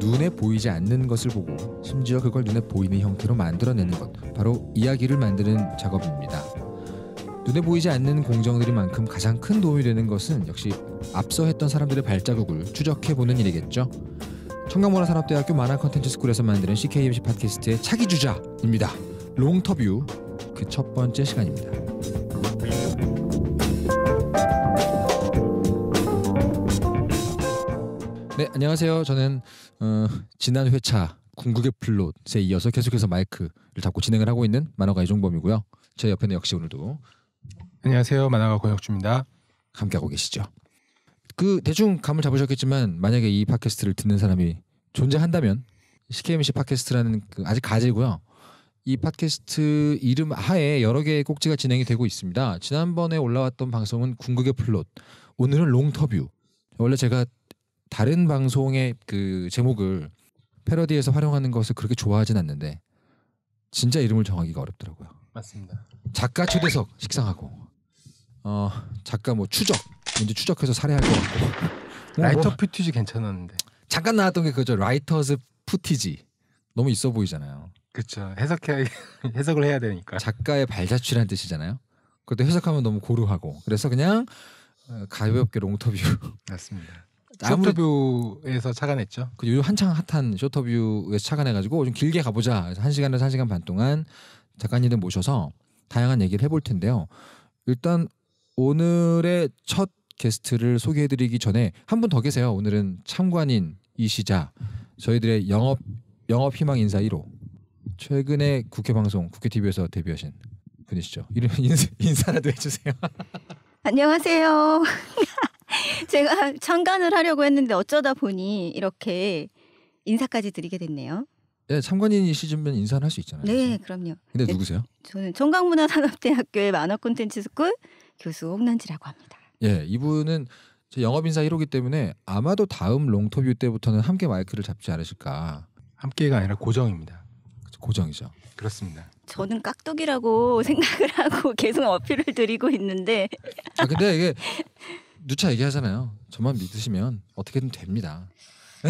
눈에 보이지 않는 것을 보고 심지어 그걸 눈에 보이는 형태로 만들어내는 것 바로 이야기를 만드는 작업입니다. 눈에 보이지 않는 공정들이만큼 가장 큰 도움이 되는 것은 역시 앞서 했던 사람들의 발자국을 추적해보는 일이겠죠. 청강문화산업대학교 만화컨텐츠스쿨에서 만드는 CKMC 팟캐스트의 차기주자입니다. 롱터뷰 그 첫 번째 시간입니다. 네, 안녕하세요. 저는 어, 지난 회차 궁극의 플롯에 이어서 계속해서 마이크를 잡고 진행을 하고 있는 만화가 이종범이고요. 제 옆에는 역시 오늘도 안녕하세요. 만화가 권혁주입니다. 함께하고 계시죠. 그 대충 감을 잡으셨겠지만 만약에 이 팟캐스트를 듣는 사람이 존재한다면 CKMC 팟캐스트라는 그 아직 가지고요. 이 팟캐스트 이름 하에 여러 개의 꼭지가 진행이 되고 있습니다. 지난번에 올라왔던 방송은 궁극의 플롯, 오늘은 롱터뷰. 원래 제가 다른 방송의 그 제목을 패러디에서 활용하는 것을 그렇게 좋아하진 않는데 진짜 이름을 정하기가 어렵더라고요. 맞습니다. 작가 초대석 식상하고 어 작가 뭐 추적 이제 추적해서 살해할 것 같고 뭐 라이터 뭐, 퓨티지 괜찮았는데 잠깐 나왔던 게 그죠 라이터즈 푸티지 너무 있어 보이잖아요. 그렇죠. 해석해 해석을 해야 되니까. 작가의 발자취라는 뜻이잖아요. 그것도 해석하면 너무 고루하고 그래서 그냥 어, 가볍게 롱터뷰. 맞습니다. 쇼터뷰에서 착안했죠그 요즘 한창 핫한 쇼터뷰에서 차관해가지고 좀 길게 가보자. 한 시간에서 한 시간 반 동안 작가님들 모셔서 다양한 얘기를 해볼 텐데요. 일단 오늘의 첫 게스트를 소개해드리기 전에 한 분 더 계세요. 오늘은 참관인이시자 저희들의 영업 영업 희망 인사 1호 최근에 국회 방송 국회 TV에서 데뷔하신 분이시죠. 이름 인사, 라도 해주세요. 안녕하세요. 제가 참관을 하려고 했는데 어쩌다 보니 이렇게 인사까지 드리게 됐네요. 네, 참관인이시면 인사를 할수 있잖아요. 네, 그래서. 그럼요. 근데 네, 누구세요? 저는 청강문화산업대학교의 만화콘텐츠스쿨 교수 홍난지라고 합니다. 예, 이분은 제 영업인사 1호기 때문에 아마도 다음 롱터뷰 때부터는 함께 마이크를 잡지 않으실까. 함께가 아니라 고정입니다. 고정이죠. 그렇습니다. 저는 깍두기라고 생각을 하고 계속 어필을 드리고 있는데. 아 근데 이게 누차 얘기하잖아요. 저만 믿으시면 어떻게든 됩니다.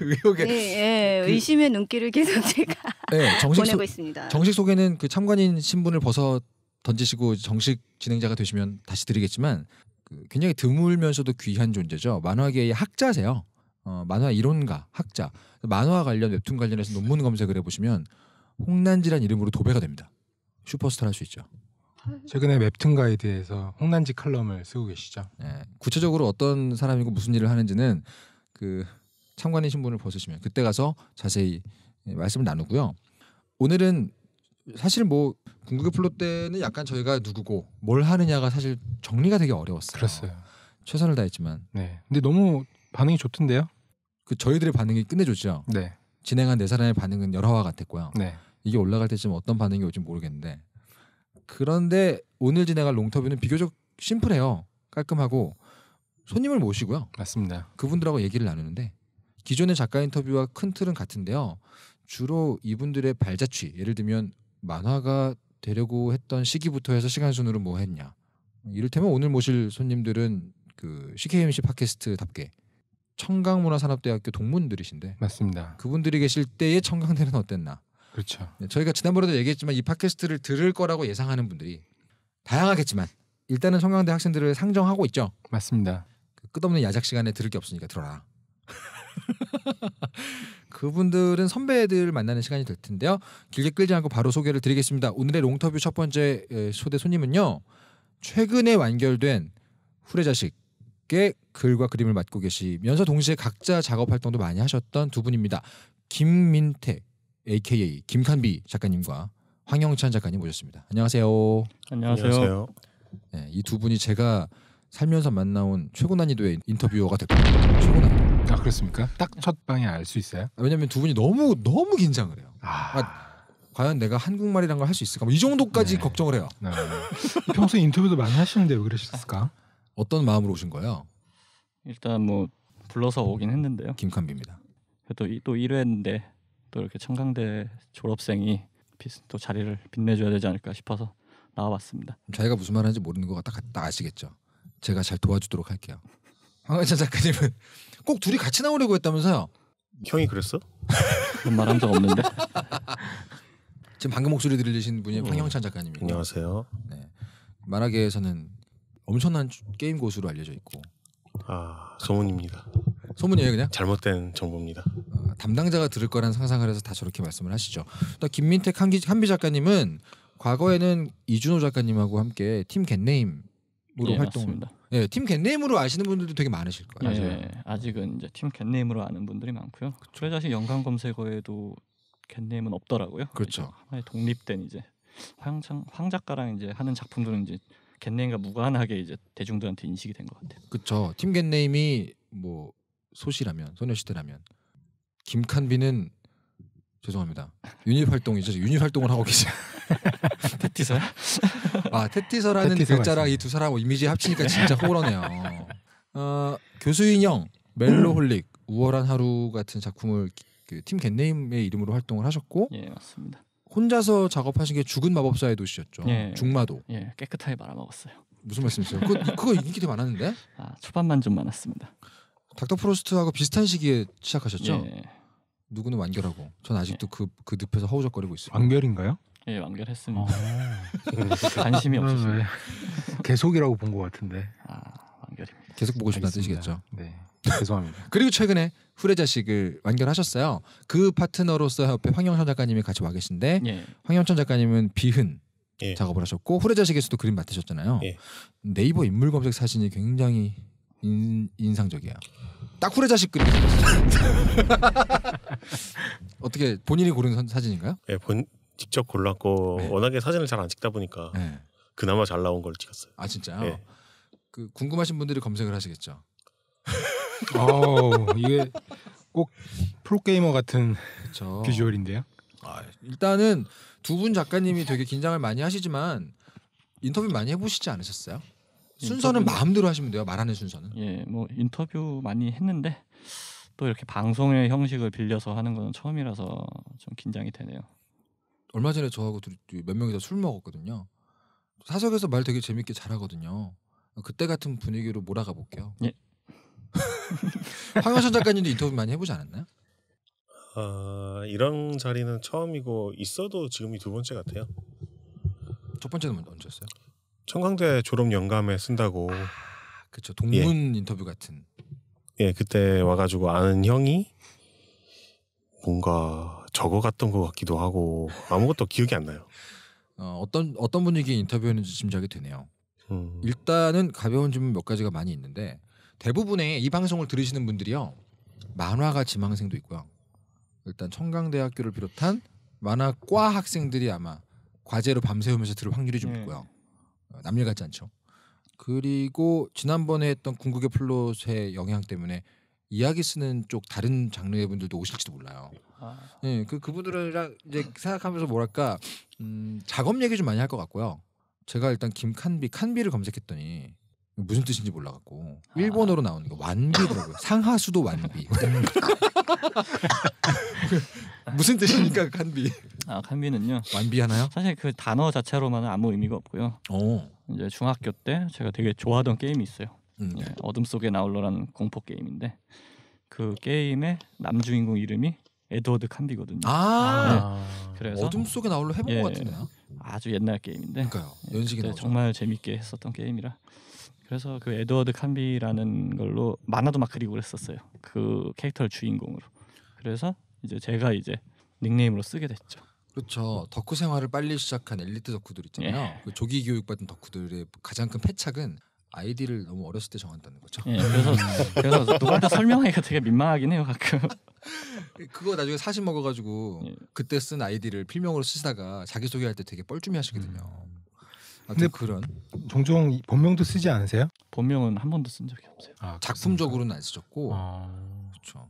의혹에 네, 예, 그, 의심의 눈길을 계속 제가 네, 정식 보내고 소, 있습니다. 정식 소개는 그 참관인 신분을 벗어 던지시고 정식 진행자가 되시면 다시 드리겠지만 그 굉장히 드물면서도 귀한 존재죠. 만화계의 학자세요. 어, 만화 이론가, 학자, 만화 관련 웹툰 관련해서 논문 검색을 해보시면 홍난지란 이름으로 도배가 됩니다. 슈퍼스타 할수 있죠. 최근에 웹툰 가이드에서 홍난지 칼럼을 쓰고 계시죠. 네, 구체적으로 어떤 사람이고 무슨 일을 하는지는 그 참관인 신분을 벗으시면 그때 가서 자세히 예, 말씀을 나누고요. 오늘은 사실 뭐 궁극의 플롯 때는 약간 저희가 누구고 뭘 하느냐가 사실 정리가 되게 어려웠어요. 그랬어요. 최선을 다했지만. 네. 근데 너무 반응이 좋던데요. 그 저희들의 반응이 끝내줬죠. 네. 진행한 네 사람의 반응은 열화와 같았고요. 네. 이게 올라갈 때쯤 어떤 반응이 올지 모르겠는데 그런데 오늘 진행할 롱터뷰는 비교적 심플해요. 깔끔하고 손님을 모시고요. 맞습니다. 그분들하고 얘기를 나누는데 기존의 작가 인터뷰와 큰 틀은 같은데요. 주로 이분들의 발자취, 예를 들면 만화가 되려고 했던 시기부터 해서 시간 순으로 뭐 했냐. 이를테면 오늘 모실 손님들은 그 CKMC 팟캐스트답게 청강문화산업대학교 동문들이신데 맞습니다. 그분들이 계실 때의 청강대는 어땠나? 그렇죠. 네, 저희가 지난번에도 얘기했지만 이 팟캐스트를 들을 거라고 예상하는 분들이 다양하겠지만 일단은 청강대 학생들을 상정하고 있죠. 맞습니다. 그 끝없는 야작 시간에 들을 게 없으니까 들어라. 그분들은 선배들 만나는 시간이 될 텐데요. 길게 끌지 않고 바로 소개를 드리겠습니다. 오늘의 롱터뷰 첫 번째 소대 손님은요. 최근에 완결된 후레자식 함께 글과 그림을 맡고 계시면서 동시에 각자 작업 활동도 많이 하셨던 두 분입니다. 김민택 AKA 김칸비 작가님과 황영찬 작가님 모셨습니다. 안녕하세요. 안녕하세요. 네, 이두 분이 제가 살면서 만나온 최고 난이도의 인터뷰어가 됐거든요. 최고 난이도. 아 그렇습니까? 딱 첫 방에 알 수 있어요? 왜냐하면 두 분이 너무 너무 긴장을 해요. 아... 아 과연 내가 한국말이란 걸 할 수 있을까? 뭐이 정도까지 네. 걱정을 해요. 네. 평소 에 인터뷰도 많이 하시는데 왜 그러셨을까? 어떤 마음으로 오신 거예요? 일단 뭐 불러서 오긴 했는데요. 김칸비입니다. 또, 또 1회인데 또 이렇게 청강대 졸업생이 또 자리를 빛내줘야 되지 않을까 싶어서 나와봤습니다. 자기가 무슨 말하는지 모르는 것 같다, 다 아시겠죠? 제가 잘 도와주도록 할게요. 황은찬 작가님은 꼭 둘이 같이 나오려고 했다면서요? 형이 그랬어? 그런 말한 적 없는데. 지금 방금 목소리 들리신 분이 음. 황영찬 작가님입니다. 안녕하세요. 네. 만화계에서는 엄청난 게임 고수로 알려져 있고 아 소문입니다. 소문이에요 그냥? 잘못된 정보입니다. 아, 담당자가 들을 거란 상상을 해서 다 저렇게 말씀을 하시죠. 또 김민택 한기, 한비 작가님은 과거에는 이준호 작가님하고 함께 팀 겟네임으로 예, 활동을 예, 팀 겟네임으로 아시는 분들도 되게 많으실 거예요. 예, 아직은 이제 팀 겟네임으로 아는 분들이 많고요. 그래 사실 연관 검색어에도 겟네임은 없더라고요. 그렇죠. 하나의 독립된 이제 황, 황 작가랑 이제 하는 작품들은 이제 겟네임과 무관하게 이제 대중들한테 인식이 된 것 같아요. 그렇죠. 팀 겟네임이 뭐 소시라면 소녀시대라면 김칸비는 죄송합니다. 유닛 활동이죠. 유닛 활동을 하고 계세요. 테티서? 아 테티서라는 글자랑 이 두 사람 이미지 합치니까 진짜 네. 호불호네요 어, 교수 인형, 멜로홀릭, 우월한 하루 같은 작품을 그팀 겟네임의 이름으로 활동을 하셨고, 예 맞습니다. 혼자서 작업하신 게 죽은 마법사의 도시였죠. 예. 중마도. 예, 깨끗하게 말아먹었어요. 무슨 말씀이세요? 그, 그거 인기 되게 많았는데? 아, 초반만 좀 많았습니다. 닥터 프로스트하고 비슷한 시기에 시작하셨죠? 예. 누구는 완결하고 전 아직도 그그 예. 그 늪에서 허우적거리고 있어요. 완결인가요? 예, 완결했습니다. 아. 관심이 없으시요 계속이라고 본 것 같은데. 아, 완결입니다. 계속 보고 싶다는 뜻이겠죠. 네. 죄송합니다. 그리고 최근에 후레자식을 완결하셨어요. 그 파트너로서 옆에 황영천 작가님이 같이 와 계신데 예. 황영천 작가님은 비흔 예. 작업을 하셨고 후레자식에서도 그림 맡으셨잖아요. 예. 네이버 인물 검색 사진이 굉장히 인, 인상적이에요. 딱 후레자식 그림. 어떻게 본인이 고른 선, 사진인가요? 예, 본 직접 골랐고 네. 워낙에 사진을 잘 안 찍다 보니까 네. 그나마 잘 나온 걸 찍었어요. 아 진짜요? 네. 그 궁금하신 분들이 검색을 하시겠죠. 어, 이게 꼭 프로게이머 같은 그쵸. 비주얼인데요. 아, 일단은 두 분 작가님이 되게 긴장을 많이 하시지만 인터뷰 많이 해보시지 않으셨어요? 순서는 인터뷰... 뭐 마음대로 하시면 돼요. 말하는 순서는. 예, 뭐 인터뷰 많이 했는데 또 이렇게 방송의 형식을 빌려서 하는 건 처음이라서 좀 긴장이 되네요. 얼마 전에 저하고 몇 명이서 술 먹었거든요. 사석에서 말 되게 재밌게 잘하거든요. 그때 같은 분위기로 몰아가 볼게요. 예. 황영선 작가님도 인터뷰 많이 해보지 않았나요? 어, 이런 자리는 처음이고 있어도 지금이 두 번째 같아요. 첫 번째는 언제였어요? 청강대 졸업 영감에 쓴다고. 아, 그렇죠. 동문 예. 인터뷰 같은. 예, 그때 와가지고 아는 형이 뭔가 적어 갔던 것 같기도 하고 아무것도 기억이 안 나요. 어, 어떤 어떤 분위기 인터뷰였는지 짐작이 되네요. 음. 일단은 가벼운 질문 몇 가지가 많이 있는데 대부분의 이 방송을 들으시는 분들이요 만화가 지망생도 있고요 일단 청강대학교를 비롯한 만화과 학생들이 아마 과제로 밤새우면서 들을 확률이 좀 네. 있고요 어, 남일 같지 않죠 그리고 지난번에 했던 궁극의 플롯의 영향 때문에 이야기 쓰는 쪽 다른 장르의 분들도 오실지도 몰라요. 아. 예, 네, 그 그분들이랑 이제 생각하면서 뭐랄까 음, 작업 얘기 좀 많이 할 것 같고요. 제가 일단 김 칸비 칸비를 검색했더니 무슨 뜻인지 몰라갖고 아. 일본어로 나오는 거 완비더라고요. 상하수도 완비. 무슨 뜻입니까 간비? 아 간비는요. 완비하나요? 사실 그 단어 자체로만은 아무 의미가 없고요. 오. 어. 이제 중학교 때 제가 되게 좋아하던 게임이 있어요. 음. 네. 어둠 속에 나올러라는 공포 게임인데 그 게임의 남주인공 이름이 에드워드 칸비거든요. 아. 아~ 네. 그래서 어둠 속에 나올러 해본 예, 것 같은데요. 아주 옛날 게임인데. 그러니까요. 연식이 예, 정말 재밌게 했었던 게임이라 그래서 그 에드워드 캄비라는 걸로 만화도 막 그리고 그랬었어요. 그 캐릭터를 주인공으로. 그래서 이제 제가 이제 닉네임으로 쓰게 됐죠. 그렇죠. 덕후 생활을 빨리 시작한 엘리트 덕후들 있잖아요. 예. 그 조기 교육받은 덕후들의 가장 큰 패착은 아이디를 너무 어렸을 때 정한다는 거죠. 예, 그래서 그래서 누구한테 설명하기가 되게 민망하긴 해요 가끔. 그거 나중에 사심 먹어가지고 예. 그때 쓴 아이디를 필명으로 쓰다가 자기 소개할 때 되게 뻘쭘해 하시거든요. 음. 아, 근데 그런 종종 본명도 쓰지 않으세요? 본명은 한 번도 쓴 적이 없어요. 아, 작품적으로는 안 쓰셨고 아... 그렇죠.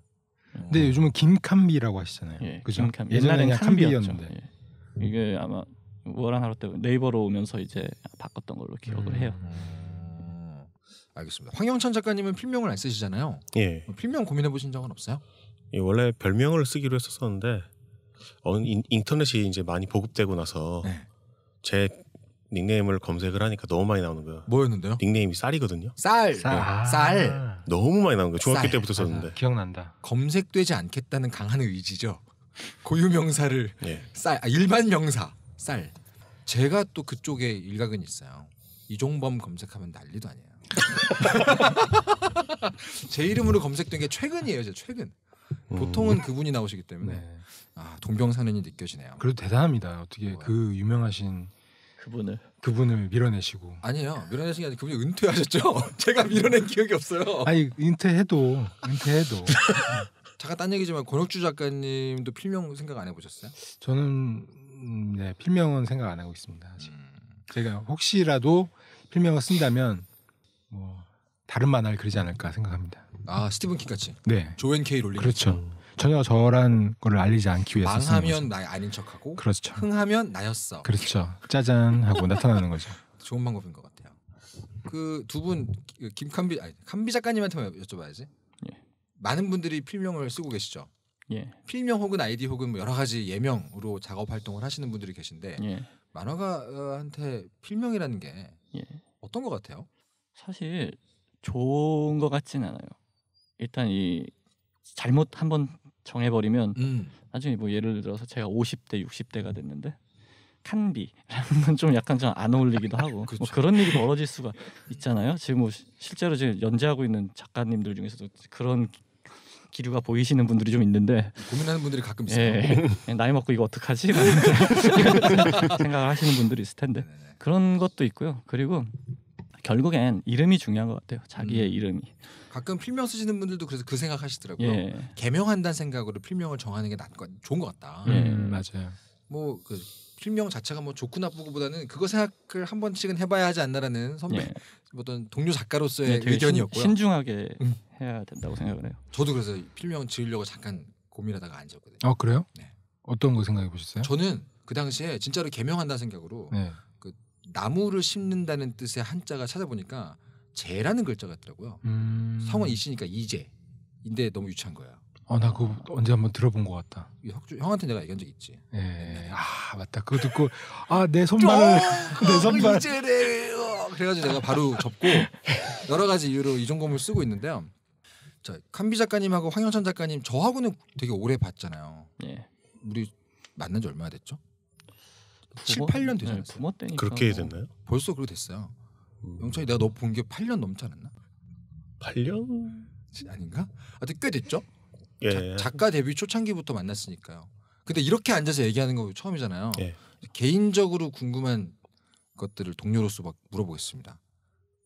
근데 어. 요즘은 김캄비라고 하시잖아요. 예, 그죠? 김캄비. 옛날에는 그 캄비였는데 예. 이게 아마 월한 하루 때 네이버로 오면서 이제 바꿨던 걸로 기억을 음... 해요. 음. 알겠습니다. 황영찬 작가님은 필명을 안 쓰시잖아요. 예. 뭐 필명 고민해 보신 적은 없어요? 예, 원래 별명을 쓰기로 했었었는데 어, 인, 터넷이 이제 많이 보급되고 나서 네. 제 닉네임을 검색을 하니까 너무 많이 나오는 거야. 뭐였는데요? 닉네임이 쌀이거든요. 쌀. 쌀. 네. 아~ 쌀. 너무 많이 나오는 거야. 중학교 쌀. 때부터 썼는데. 맞아, 기억난다. 검색되지 않겠다는 강한 의지죠. 고유 명사를 예. 쌀. 아, 일반 명사 쌀. 제가 또 그쪽에 일각은 있어요. 이종범 검색하면 난리도 아니에요. 제 이름으로 검색된 게 최근이에요, 제 최근. 음. 보통은 음. 그분이 나오시기 때문에 네. 아 동병상련이 느껴지네요. 그래도 대단합니다. 어떻게 뭐야. 그 유명하신 그분을 그분을 밀어내시고 아니에요 밀어내신 게 아니라 그분이 은퇴하셨죠? 제가 밀어낸 기억이 없어요. 아니 은퇴해도 은퇴해도 잠깐 딴 얘기지만 권혁주 작가님도 필명 생각 안 해보셨어요? 저는 음, 네 필명은 생각 안 하고 있습니다. 아직. 음. 제가 혹시라도 필명을 쓴다면 뭐 다른 만화를 그리지 않을까 생각합니다. 아 스티븐 킹 같이 네 조앤 케이 롤링 그렇죠. 전혀 저란 거를 알리지 않기 위해서 망하면 나 아닌 척하고 그렇죠. 흥하면 나였어. 그렇죠. 짜잔 하고 나타나는 거죠. 좋은 방법인 것 같아요. 그 두분 그 김칸비 아니 칸비 작가님한테 여쭤봐야지. 예. 많은 분들이 필명을 쓰고 계시죠. 예. 필명 혹은 아이디 혹은 뭐 여러 가지 예명으로 작업 활동을 하시는 분들이 계신데 예. 만화가한테 필명이라는 게 예. 어떤 것 같아요? 사실 좋은 것 같진 않아요. 일단 이 잘못 한번 정해버리면 음. 나중에 뭐 예를 들어서 제가 50대 60대가 됐는데 칸비라는 건좀 약간 좀 안 어울리기도 하고 뭐 그렇죠. 뭐 그런 일이 벌어질 수가 있잖아요. 지금 뭐 실제로 지금 연재하고 있는 작가님들 중에서도 그런 기류가 보이시는 분들이 좀 있는데 고민하는 분들이 가끔 있어요. 예, 예. 예 나이 먹고 이거 어떡하지? 생각을 하시는 분들이 있을 텐데 네, 네, 네. 그런 것도 있고요. 그리고 결국엔 이름이 중요한 것 같아요. 자기의 음. 이름이. 가끔 필명 쓰시는 분들도 그래서 그 생각하시더라고요. 예. 개명한다는 생각으로 필명을 정하는 게 낫고 좋은 것 같다. 예, 음, 맞아요. 뭐 그 필명 자체가 뭐 좋고 나쁘고보다는 그거 생각을 한 번씩은 해봐야 하지 않나라는 선배 예. 뭐 어떤 동료 작가로서의 네, 의견이었고요. 신, 중하게 음. 해야 된다고 생각을 해요. 저도 그래서 필명 지으려고 잠깐 고민하다가 앉았거든요아 그래요? 네. 어떤 거 생각해 보셨어요? 저는 그 당시에 진짜로 개명한다는 생각으로 네. 나무를 심는다는 뜻의 한자가 찾아보니까 재라는 글자가 있더라고요. 음... 성은 이씨니까 이재인데 너무 유치한 거야. 어, 나 그거 언제 한번 들어본 것 같다. 형, 형한테 내가 얘기한 적 있지. 예. 아, 맞다. 그거 듣고, 아, 내 손발을, 내 손발. 이제래요. 그래가지고 내가 바로 접고, 여러 가지 이유로 이종검을 쓰고 있는데요. 자, 칸비 작가님하고 황영천 작가님, 저하고는 되게 오래 봤잖아요. 예. 우리 만난 지 얼마나 됐죠? 7, 8년 되지 네, 않았어요? 부모 때니까 그렇게 뭐. 됐나요? 벌써 그렇게 됐어요. 음. 영찬이 내가 너 본 게 8년 넘지 않았나? 8년 아닌가? 하여튼 꽤 됐죠. 예. 자, 작가 데뷔 초창기부터 만났으니까요. 근데 이렇게 앉아서 얘기하는 거 처음이잖아요. 예. 개인적으로 궁금한 것들을 동료로서 막 물어보겠습니다.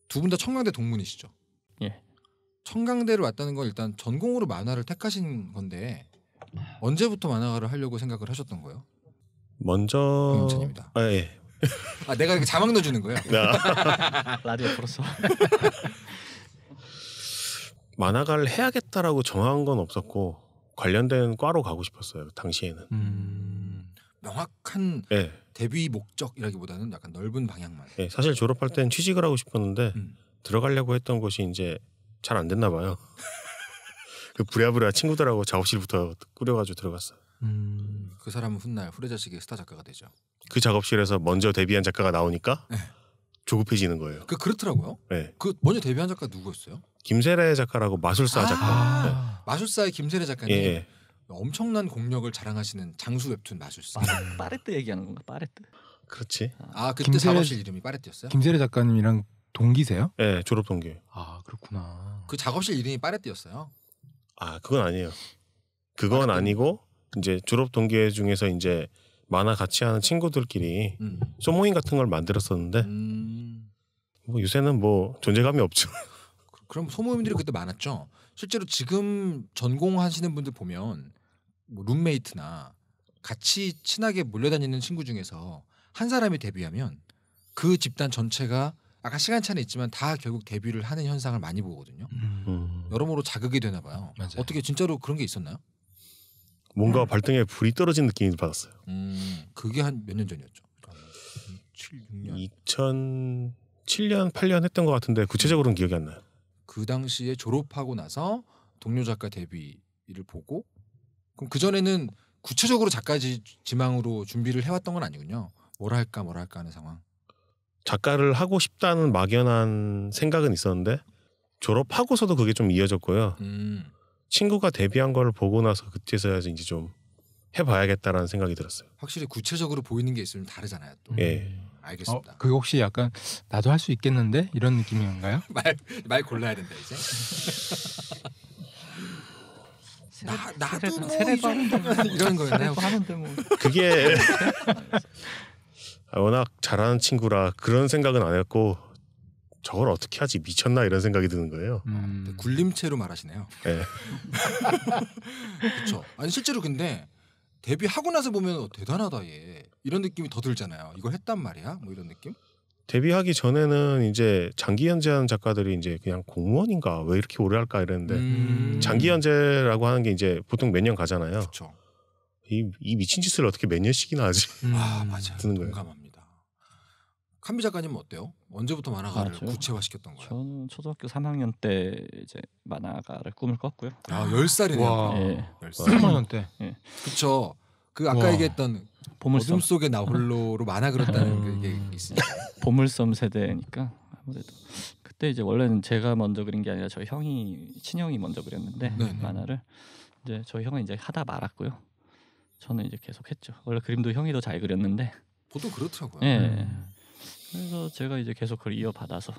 두 분 다 청강대 동문이시죠? 예. 청강대를 왔다는 건 일단 전공으로 만화를 택하신 건데 언제부터 만화가를 하려고 생각을 하셨던 거예요? 먼저 임찬입니다. 아, 예. 아 내가 이렇게 자막 넣어주는 거예요. 아. 라디오 풀었어. 만화가를 해야겠다라고 정한 건 없었고 관련된 과로 가고 싶었어요 당시에는. 음, 명확한 네. 데뷔 목적이라기보다는 약간 넓은 방향만. 네, 사실 졸업할 땐 취직을 하고 싶었는데 음. 들어가려고 했던 곳이 이제 잘 안 됐나 봐요. 그 부랴부랴 친구들하고 작업실부터 꾸려가지고 들어갔어요. 음. 그 사람은 훗날 후레자식의 스타 작가가 되죠. 그 작업실에서 먼저 데뷔한 작가가 나오니까 네. 조급해지는 거예요. 그 그렇더라고요. 네. 그 먼저 데뷔한 작가 누구였어요? 김세래 작가라고 마술사 아~ 작가. 네. 마술사의 김세래 작가님. 예, 예. 엄청난 공력을 자랑하시는 장수 웹툰 마술사. 빠레트 얘기하는 건가? 빠레트. 그렇지. 아, 아 그때 김세래, 작업실 이름이 빠레트였어요? 김세래 작가님이랑 동기세요? 네, 졸업 동기. 아 그렇구나. 그 작업실 이름이 빠레트였어요? 아 그건 아니에요. 그건 빠레트. 아니고 이제 졸업 동기 중에서 이제 만화 같이 하는 친구들끼리 음. 소모임 같은 걸 만들었었는데 음. 뭐 요새는 뭐 존재감이 없죠. 그, 그럼 소모임들이 그때 많았죠. 실제로 지금 전공하시는 분들 보면 뭐 룸메이트나 같이 친하게 몰려다니는 친구 중에서 한 사람이 데뷔하면 그 집단 전체가 아까 시간차는 있지만 다 결국 데뷔를 하는 현상을 많이 보거든요. 음. 음. 여러모로 자극이 되나 봐요. 맞아요. 어떻게 진짜로 그런 게 있었나요? 뭔가 발등에 불이 떨어진 느낌이 받았어요. 음, 그게 한 몇 년 전이었죠. 7, 6년. 2007년, 8년 했던 것 같은데 구체적으로는 기억이 안 나요. 그 당시에 졸업하고 나서 동료 작가 데뷔를 보고 그럼 그 전에는 구체적으로 작가 지망으로 준비를 해왔던 건 아니군요. 뭘 할까 뭘 할까 하는 상황. 작가를 하고 싶다는 막연한 생각은 있었는데 졸업하고서도 그게 좀 이어졌고요. 음. 친구가 데뷔한 걸 보고 나서 그때서야 이제 좀 해봐야겠다라는 생각이 들었어요. 확실히 구체적으로 보이는 게 있으면 다르잖아요. 또. 예. 알겠습니다. 어, 그 혹시 약간 나도 할 수 있겠는데 이런 느낌인가요? 말 말 골라야 된다 이제. 나 나도 세례받은 뭐, 뭐. 이런 거였나요? 하는데 뭐 그게 워낙 잘하는 친구라 그런 생각은 안 했고 저걸 어떻게 하지 미쳤나 이런 생각이 드는 거예요. 음. 아, 굴림체로 말하시네요. 네. 그렇죠. 아니 실제로 근데 데뷔하고 나서 보면 어, 대단하다 얘 이런 느낌이 더 들잖아요. 이걸 했단 말이야 뭐 이런 느낌? 데뷔하기 전에는 이제 장기 연재하는 작가들이 이제 그냥 공무원인가 왜 이렇게 오래 할까 이랬는데 음. 장기 연재라고 하는 게 이제 보통 몇 년 가잖아요. 그렇죠. 이, 이 미친 짓을 어떻게 몇 년씩이나 하지? 음. 아 맞아요. 드는 거예요. 동감합니다. 칸비 작가님은 어때요? 언제부터 만화가를 맞아 구체화시켰던 거예요? 저는 초등학교 3학년 때 이제 만화가를 꿈을 꿨고요. 아, 열 살이네요. 예. 3학년 때. 예. 그쵸. 그 아까 와. 얘기했던 보물섬. 어둠 속에 나 홀로로 만화 그렸다는 음... 게 그 있으니까. 예. 보물섬 세대니까 아무래도 그때 이제 원래는 제가 먼저 그린 게 아니라 저희 형이 친형이 먼저 그렸는데 네네. 네. 만화를 이제 저희 형은 이제 하다 말았고요. 저는 이제 계속 했죠. 원래 그림도 형이 더 잘 그렸는데 보통 그렇더라고요. 예. 음. 그래서 제가 이제 계속 그걸 이어받아서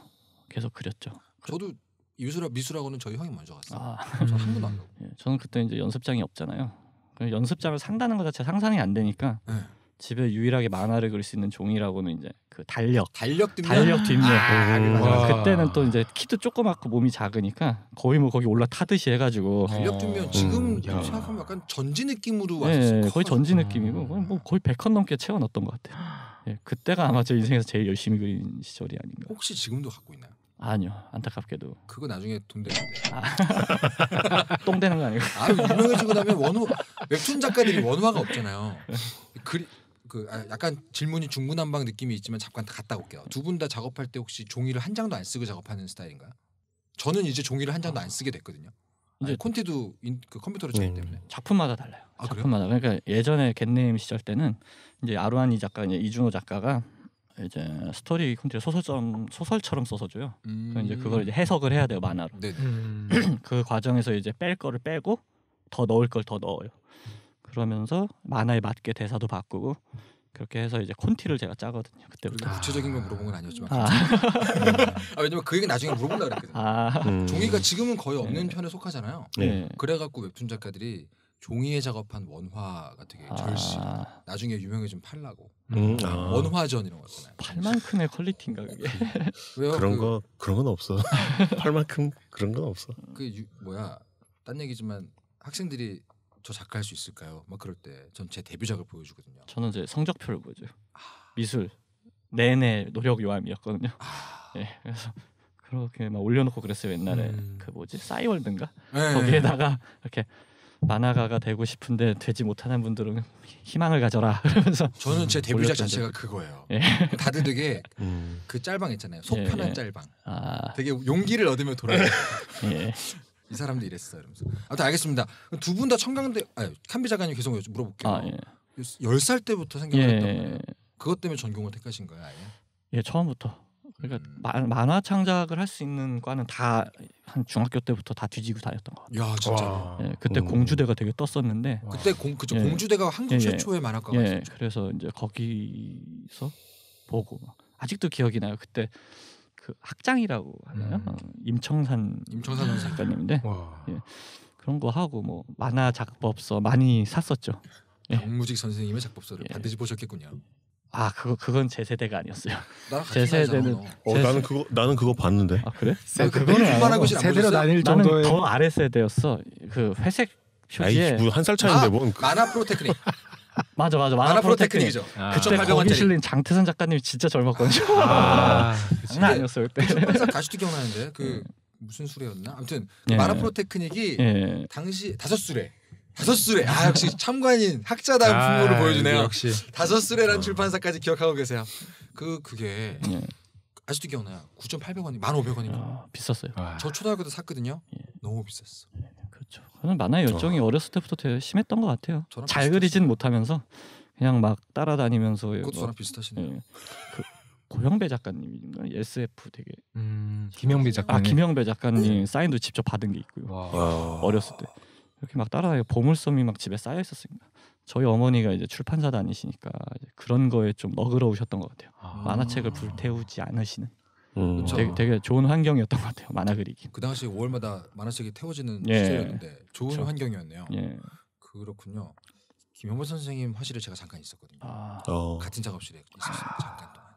계속 그렸죠. 저도 미술 미술학원은 저희 형이 먼저 갔어요. 아. 저한 번도 안 가고. 예, 저는 그때 이제 연습장이 없잖아요. 그 연습장을 산다는 것 자체 상상이 안 되니까 네. 집에 유일하게 만화를 그릴 수 있는 종이라고는 이제 그 달력. 달력 뒷면. 달력 뒷면. 아, 아 그때는 또 이제 키도 조그맣고 몸이 작으니까 거의 뭐 거기 올라 타듯이 해가지고. 달력 뒷면 어. 지금 음, 생각하면 약간 전지 느낌으로 왔어요. 예, 네, 예, 거의 전지 느낌이고 뭐 거의 1 0 넘게 채워 넣었던 것 같아요. 예, 그때가 아마 제 인생에서 제일 열심히 그린 시절이 아닌가. 혹시 지금도 갖고 있나요? 아니요, 안타깝게도. 그거 나중에 돈 되는데. 아, 똥 되는 거 아니고. 아, 유명해지고 나면 원호 웹툰 작가들이 원화가 없잖아요. 그, 그 아, 약간 질문이 중구난방 느낌이 있지만 잠깐 갔다 올게요. 두 분 다 작업할 때 혹시 종이를 한 장도 안 쓰고 작업하는 스타일인가요? 저는 이제 종이를 한 장도 안 쓰게 됐거든요. 이제 아니, 콘티도 인, 그 컴퓨터로 네. 짜기 네. 때문에 작품마다 달라요. 아, 작품마다 그래요? 그러니까 예전에 겟네임 시절 때는 이제 아루한이 작가 이제 이준호 작가가 이제 스토리 콘티를 소설처럼 소설처럼 써서 줘요. 음. 그러니까 그 이제 그걸 이제 음. 해석을 해야 돼요 만화로. 네, 네. 음. 그 과정에서 이제 뺄 거를 빼고 더 넣을 걸 더 넣어요. 그러면서 만화에 맞게 대사도 바꾸고 그렇게 해서 이제 콘티를 제가 짜거든요. 그때부터 아. 구체적인 걸 물어본 건 아니었지만 아. 음. 아, 왜냐면 그 얘기 나중에 물어본다 그랬거든요. 아. 음. 종이가 지금은 거의 없는 네. 편에 속하잖아요. 네. 네. 그래갖고 웹툰 작가들이 종이에 작업한 원화가 되게 아. 절실. 나중에 유명해진 팔라고 음. 아. 원화전 이런 거 있잖아요. 팔만큼의 퀄리티인가 그게. 왜요? 그런 그, 거 그런 건 없어. 팔만큼 그런 건 없어. 그 유, 뭐야 딴 얘기지만 학생들이 저 작가할 수 있을까요? 막 그럴 때 전 제 데뷔작을 보여주거든요. 저는 이제 성적표를 보여줘요. 아... 미술 내내 노력 요함이었거든요. 아... 네, 그래서 그렇게 막 올려놓고 그랬어요 옛날에 음... 그 뭐지 싸이월드인가 네. 거기에다가 이렇게 만화가가 되고 싶은데 되지 못하는 분들은 희망을 가져라 그러면서 저는 제 데뷔작 자체가 그거예요. 예. 다들 되게 음. 그 짤방 있잖아요. 속 예, 편한 예, 예. 짤방. 아. 되게 용기를 얻으며 돌아요. 예. 이 사람도 이랬어 이러면서. 아무튼 알겠습니다. 두 분 다 청강대 아캄비 작가님 계속 물어볼게요. 아, 예. 10살 때부터 생각을 예. 했던 예, 거예 예. 그것 때문에 전공을 택하신 거예요, 아예? 예, 처음부터. 그러니까 음. 마, 만화 창작을 할 수 있는 과는 다 한 중학교 때부터 다 뒤지고 다녔던 것 같아요. 야 진짜. 와. 예, 그때 오. 공주대가 되게 떴었는데. 와. 그때 공그쵸 예. 공주대가 한국 예. 예. 최초의 만화과가 있었죠. 그래서 이제 거기서 보고 아직도 기억이 나요. 그때 그 학장이라고 하나요? 음. 어, 임청산 임청산 작가님인데 예. 그런 거 하고 뭐 만화 작법서 많이 샀었죠. 정무직 예. 선생님의 작법서를 예. 반드시 보셨겠군요. 아 그거 그건 제 세대가 아니었어요. 제 세대는 어, 제 나는 그거 나는 그거 봤는데. 아 그래? 아, 그거는 아니고 세대로 나뉠 정도의 더 아래 세대였어. 그 회색 표지에 한살 차인데 아, 뭔 그 만화 프로테크닉. 맞아 맞아 만화프로테크닉이죠. 아. 그때 거기 실린 장태선 작가님이 진짜 젊었거든요. 아, 장난 아니었어요 그때. 항상 가수도 기억나는데 그 네. 무슨 수레였나? 아무튼 그 예. 만화프로테크닉이 예. 당시 다섯 수레. 다섯 수레. 아 역시 참관인 학자다운 아, 풍모를 보여주네요. 그 역시 다섯 수레란 어. 출판사까지 기억하고 계세요. 그 그게 예. 아직도 기억나요. 9,800원이 1,500원입니다. 아, 비쌌어요. 와. 저 초등학교 때 샀거든요. 예. 너무 비쌌어. 예. 그렇죠. 저는 만화 열정이 어. 렸을 때부터 되게 심했던 것 같아요. 잘 비슷하시네. 그리진 못하면서 그냥 막 따라다니면서 그것도 저랑 비슷하시네요. 예. 그 고영배 작가님인가 SF 되게 음, 김영배 아, 작가님 아 김영배 작가님 사인도 직접 받은 게 있고요. 와. 어렸을 때 이렇게 막 따라다니고 보물섬이 막 집에 쌓여 있었습니다. 저희 어머니가 이제 출판사 다니시니까 이제 그런 거에 좀 너그러우셨던 것 같아요. 아. 만화책을 불태우지 않으시는. 음. 되게, 되게 좋은 환경이었던 것 같아요. 만화 그리기. 그 당시 5월마다 만화책이 태워지는 예. 시절이었는데 좋은 그쵸. 환경이었네요. 예. 그렇군요. 김현모 선생님 화실에 제가 잠깐 있었거든요. 아. 어. 같은 작업실에 있었어요. 아. 잠깐 동안.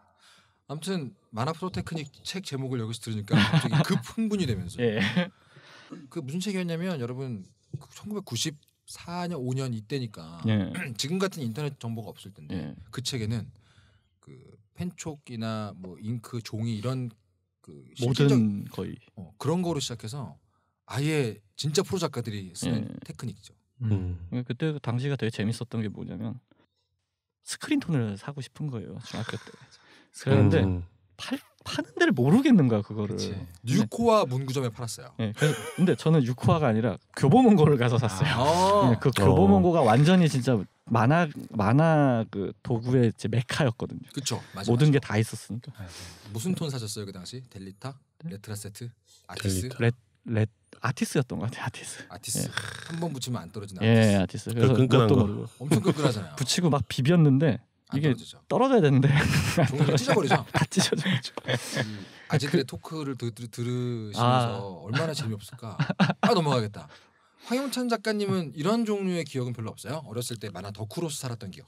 아무튼 만화 프로테크닉 책 제목을 여기서 들으니까 갑자기 급 흥분이 되면서 예. 그 무슨 책이었냐면 여러분 1994년 그 5년 이때니까 예. 지금 같은 인터넷 정보가 없을 텐데 예. 그 책에는 그 펜촉이나 뭐 잉크, 종이 이런 그 모든 거의 어, 그런 거로 시작해서 아예 진짜 프로 작가들이 쓰는 예. 테크닉이죠. 음. 음. 예, 그때 당시가 되게 재밌었던 게 뭐냐면 스크린 톤을 사고 싶은 거예요 중학교 때. 그런데 음. 팔 파는 데를 모르겠는가 그거를. 네. 유코아 문구점에 팔았어요. 네, 그, 근데 저는 유코아가 아니라 교보문고를 가서 샀어요. 아~ 네, 그 어. 교보문고가 어. 완전히 진짜 만화 만화 그 도구의 제 메카였거든요. 그렇죠. 모든 게 다 있었으니까. 네, 네. 무슨 톤 사셨어요 그 당시? 델리타, 레트라 세트, 아티스. 레, 레 아티스였던 것 같아요. 아티스. 아티스. 예. 한번 붙이면 안 떨어지나. 아티스. 예, 예, 아티스. 그래서 그 끈끈한 거. 엄청 끈끈하잖아요. 붙이고 막 비볐는데 아, 이게 떨어지죠. 떨어져야 되는데 찢어버리죠. 다찢어져아재들 음, 아, 그... 토크를 들, 들, 으시면서 아. 얼마나 재미없을까. 아 넘어가겠다. 황영찬 작가님은 이런 종류의 기억은 별로 없어요. 어렸을 때 만화 덕후로서 살았던 기억.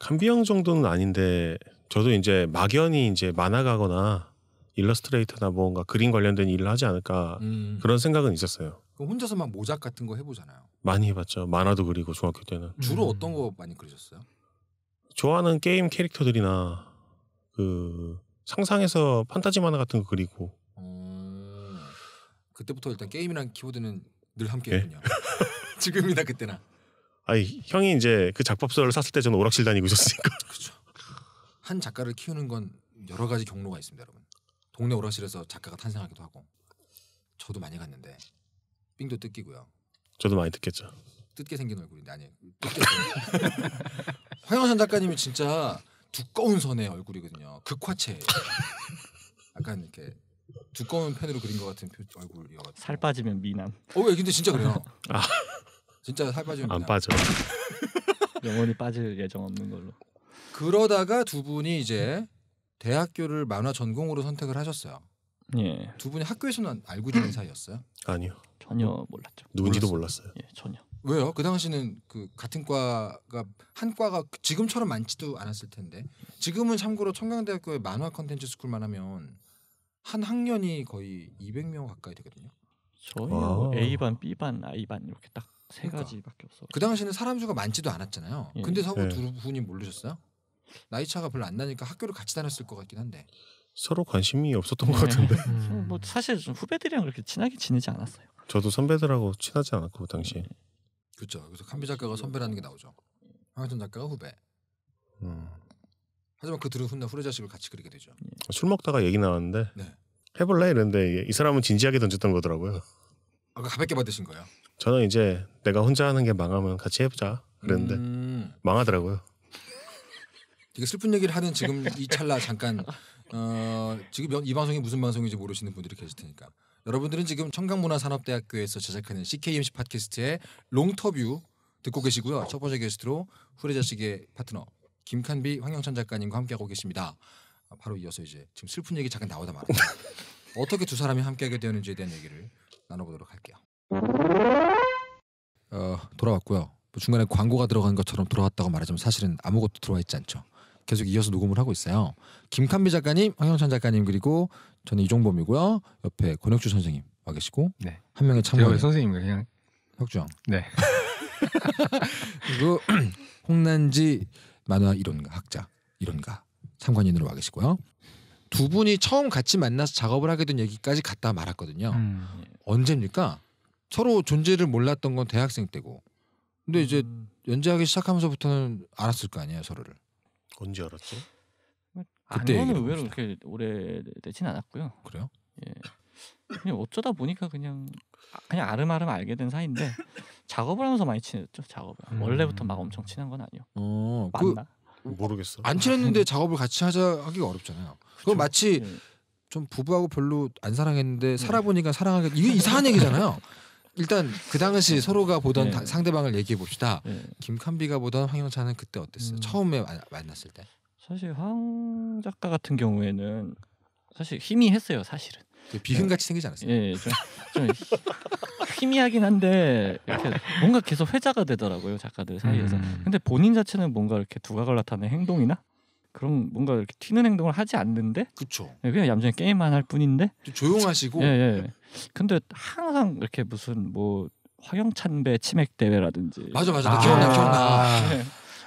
간비형 정도는 아닌데 저도 이제 막연히 이제 만화가거나 일러스트레이터나 뭔가 그림 관련된 일을 하지 않을까 음. 그런 생각은 있었어요. 혼자서 막 모작 같은 거 해보잖아요. 많이 해봤죠. 만화도 그리고 중학교 때는. 주로 음. 어떤 거 많이 그리셨어요? 좋아하는 게임 캐릭터들이나 그 상상해서 판타지 만화 같은 거 그리고 음, 그때부터 일단 게임이랑 키보드는 늘 함께했군요. 네? 지금이나 그때나. 아니 형이 이제 그 작법서를 샀을 때 저는 오락실 다니고 있었으니까. 그렇죠. 한 작가를 키우는 건 여러 가지 경로가 있습니다, 여러분. 동네 오락실에서 작가가 탄생하기도 하고, 저도 많이 갔는데 삥도 뜯기고요. 저도 많이 뜯겠죠. 뜯게 생긴 얼굴인데 아니. 뜯게 황영선 작가님이 진짜 두꺼운 선의 얼굴이거든요. 극화체. 약간 이렇게 두꺼운 펜으로 그린 것 같은 얼굴이어가지고. 살 빠지면 미남. 어, 예, 근데 진짜 그래요. 아. 진짜 살 빠지면 미남. 빠져. 영원히 빠질 예정 없는 걸로. 그러다가 두 분이 이제 대학교를 만화 전공으로 선택을 하셨어요. 예. 두 분이 학교에서는 알고 지낸 사이였어요? 아니요. 전혀 몰랐죠. 누군지도 몰랐어요. 예, 전혀. 왜요? 그 당시는 그 같은 과가 한 과가 지금처럼 많지도 않았을 텐데 지금은 참고로 청강대학교의 만화 컨텐츠 스쿨만 하면 한 학년이 거의 200명 가까이 되거든요. 저희 아. A 반, B 반, I 반 이렇게 딱세 그러니까. 가지밖에 없어. 그 당시는 사람 수가 많지도 않았잖아요. 예. 근데 서로 예. 두 분이 모르셨어요? 나이 차가 별로 안 나니까 학교를 같이 다녔을 것 같긴 한데. 서로 관심이 예. 없었던 것 같은데. 음. 뭐 사실 좀 후배들이랑 그렇게 친하게 지내지 않았어요. 저도 선배들하고 친하지 않았고 그 당시에. 예. 그렇죠. 그래서 칸비 작가가 선배라는 게 나오죠. 황하천 작가가 후배. 음. 하지만 그 둘은 훗날 후레자식을 같이 그리게 되죠. 예. 술 먹다가 얘기 나왔는데 네. 해볼래 이랬는데 이 사람은 진지하게 던졌던 거더라고요. 아까 그 가볍게 받으신 거예요? 저는 이제 내가 혼자 하는 게 망하면 같이 해보자 그랬는데 음. 망하더라고요. 되게 슬픈 얘기를 하는 지금 이 찰나 잠깐 어, 지금 이 방송이 무슨 방송인지 모르시는 분들이 계실 테니까 여러분들은 지금 청강문화산업대학교에서 제작하는 CKMC 팟캐스트의 롱터뷰 듣고 계시고요. 첫 번째 게스트로 후레자식의 파트너 김칸비 황영찬 작가님과 함께하고 계십니다. 아, 바로 이어서 이제 지금 슬픈 얘기 잠깐 나오다 말았죠. 어떻게 두 사람이 함께하게 되었는지에 대한 얘기를 나눠보도록 할게요. 어, 돌아왔고요. 중간에 광고가 들어간 것처럼 돌아왔다고 말하자면 사실은 아무것도 들어와 있지 않죠. 계속 이어서 녹음을 하고 있어요. 김칸비 작가님, 황영찬 작가님 그리고 저는 이종범이고요. 옆에 권혁주 선생님 와 계시고 네. 한 명의 참가 선생님 그냥 혁주형. 네. 그리고 홍난지 만화 이론가 학자 이론가 참관인으로 와 계시고요. 두 분이 처음 같이 만나서 작업을 하게 된 얘기까지 갖다 말았거든요. 음. 언제입니까? 서로 존재를 몰랐던 건 대학생 때고. 근데 이제 음. 연재하기 시작하면서부터는 알았을 거 아니에요, 서로를. 언제 알았죠? 그때 안건은 의외로 그렇게 오래되진 않았고요. 그래요? 예. 그냥 어쩌다 보니까 그냥 아, 그냥 아름아름 알게 된 사이인데 작업을 하면서 많이 친해졌죠. 작업을 음. 원래부터 막 엄청 친한 건 아니요. 어, 그 맞나? 그, 모르겠어. 안 친했는데 작업을 같이 하자 하기가 어렵잖아요. 그건 그렇죠. 마치 예. 좀 부부하고 별로 안 사랑했는데 네. 살아보니까 사랑하게 이게 이상한 얘기잖아요. 일단 그 당시 서로가 보던 네. 상대방을 얘기해 봅시다. 예. 네. 김칸비가 보던 황영찬은 그때 어땠어요? 음. 처음에 만났을 때? 사실 황 작가 같은 경우에는 사실 희미했어요 사실은 그 비흥같이 생기지 않았어요? 예, 예, 좀, 좀 희미하긴 한데 이렇게 뭔가 계속 회자가 되더라고요 작가들 사이에서. 음. 근데 본인 자체는 뭔가 이렇게 두각을 나타내는 행동이나 그런 뭔가 이렇게 튀는 행동을 하지 않는데, 그쵸. 예, 그냥 얌전히 게임만 할 뿐인데. 좀 조용하시고. 예, 예. 근데 항상 이렇게 무슨 뭐 화경찬배 치맥 대회라든지. 맞아 맞아 나 아, 기억나 기억나. 예.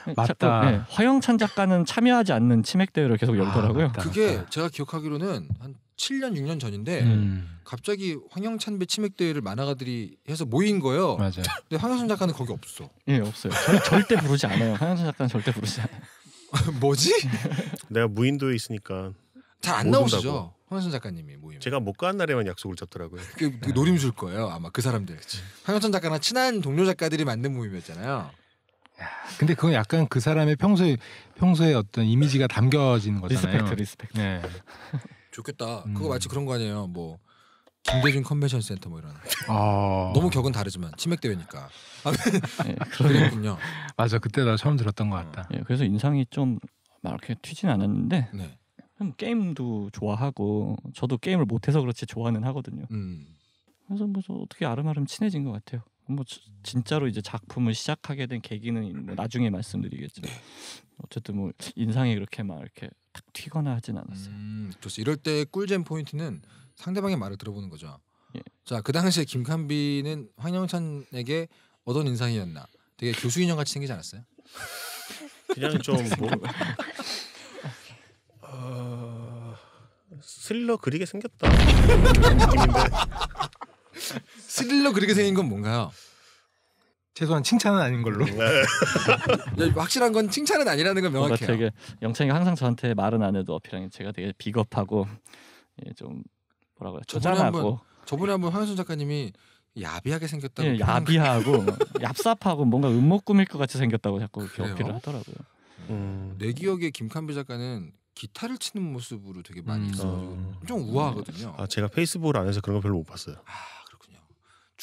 네, 맞다. 네. 화영찬 작가는 참여하지 않는 치맥 대회를 계속 아, 열더라고요. 아, 그게 맞다. 제가 기억하기로는 한 7년 6년 전인데 음. 갑자기 황영찬 배 치맥 대회를 만화가들이 해서 모인 거예요. 맞아. 근데 황영찬 작가는 거기 없어. 예, 없어요. 절, 절대 부르지 않아요. 황영찬 작가는 절대 부르지 않아요. 뭐지? 내가 무인도에 있으니까 잘 안 나오시죠. 황영찬 작가님이 모임. 제가 못 가는 날에만 약속을 잡더라고요. 그, 그노림줄 거예요. 아마 그 사람들. 음. 황영찬 작가나 친한 동료 작가들이 만든 모임이었잖아요. 근데 그건 약간 그 사람의 평소에 평소에 어떤 이미지가 담겨진는 거잖아요. 리스펙트, 리스펙트. 네. 좋겠다. 음. 그거 마치 그런 거 아니에요. 뭐 김대중 컨벤션 센터 뭐 이런. 아... 너무 격은 다르지만 치맥 대회니까. 아, 네, 그렇군요. 맞아. 그때 나 처음 들었던 것 어. 같다. 네, 그래서 인상이 좀 막 이렇게 튀진 않았는데 네. 게임도 좋아하고 저도 게임을 못해서 그렇지 좋아는 하거든요. 음. 그래서 무슨 뭐 어떻게 아름아름 친해진 것 같아요. 뭐 진짜로 이제 작품을 시작하게 된 계기는 뭐 네. 나중에 말씀드리겠지 네. 어쨌든 뭐 인상이 그렇게 막 이렇게 탁 튀거나 하진 않았어요. 음, 좋습 이럴 때 꿀잼 포인트는 상대방의 말을 들어보는 거죠. 예. 자그 당시에 김칸비는 황영찬에게 어떤 인상이었나? 되게 교수 인형 같이 생기지 않았어요? 그냥 좀 뭐. 어... 어 스러 그리게 생겼다. 실로 그렇게 생긴 건 뭔가요? 최소한 칭찬은 아닌 걸로. 네. 네, 확실한 건 칭찬은 아니라는 건 명확해요. 되게 영창이 항상 저한테 말은 안 해도 어필하는 제가 되게 비겁하고 예, 좀 뭐라고 해야 초장하고. 저번에 한번 황현순 작가님이 야비하게 생겼다고. 예, 야비하고 얍삽하고 뭔가 음모 꾸밀 것 같이 생겼다고 자꾸 어필을 하더라고요. 음. 내 기억에 김칸비 작가는 기타를 치는 모습으로 되게 많이 음. 있어가지고 좀 음. 우아하거든요. 아 제가 페이스북안 해서 그런 거 별로 못 봤어요. 아,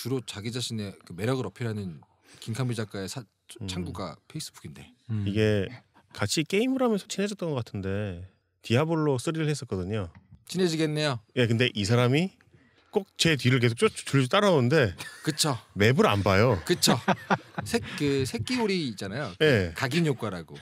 주로 자기 자신의 그 매력을 어필하는 김카미 작가의 사, 음. 창구가 페이스북인데 음. 이게 같이 게임을 하면서 친해졌던 것 같은데 디아블로 3를 했었거든요. 친해지겠네요. 예, 근데 이 사람이 꼭 제 뒤를 계속 쫓줄 따라오는데 그쵸 맵을 안 봐요. 그쵸 새그 새끼오리 있잖아요. 그 예. 각인 효과라고.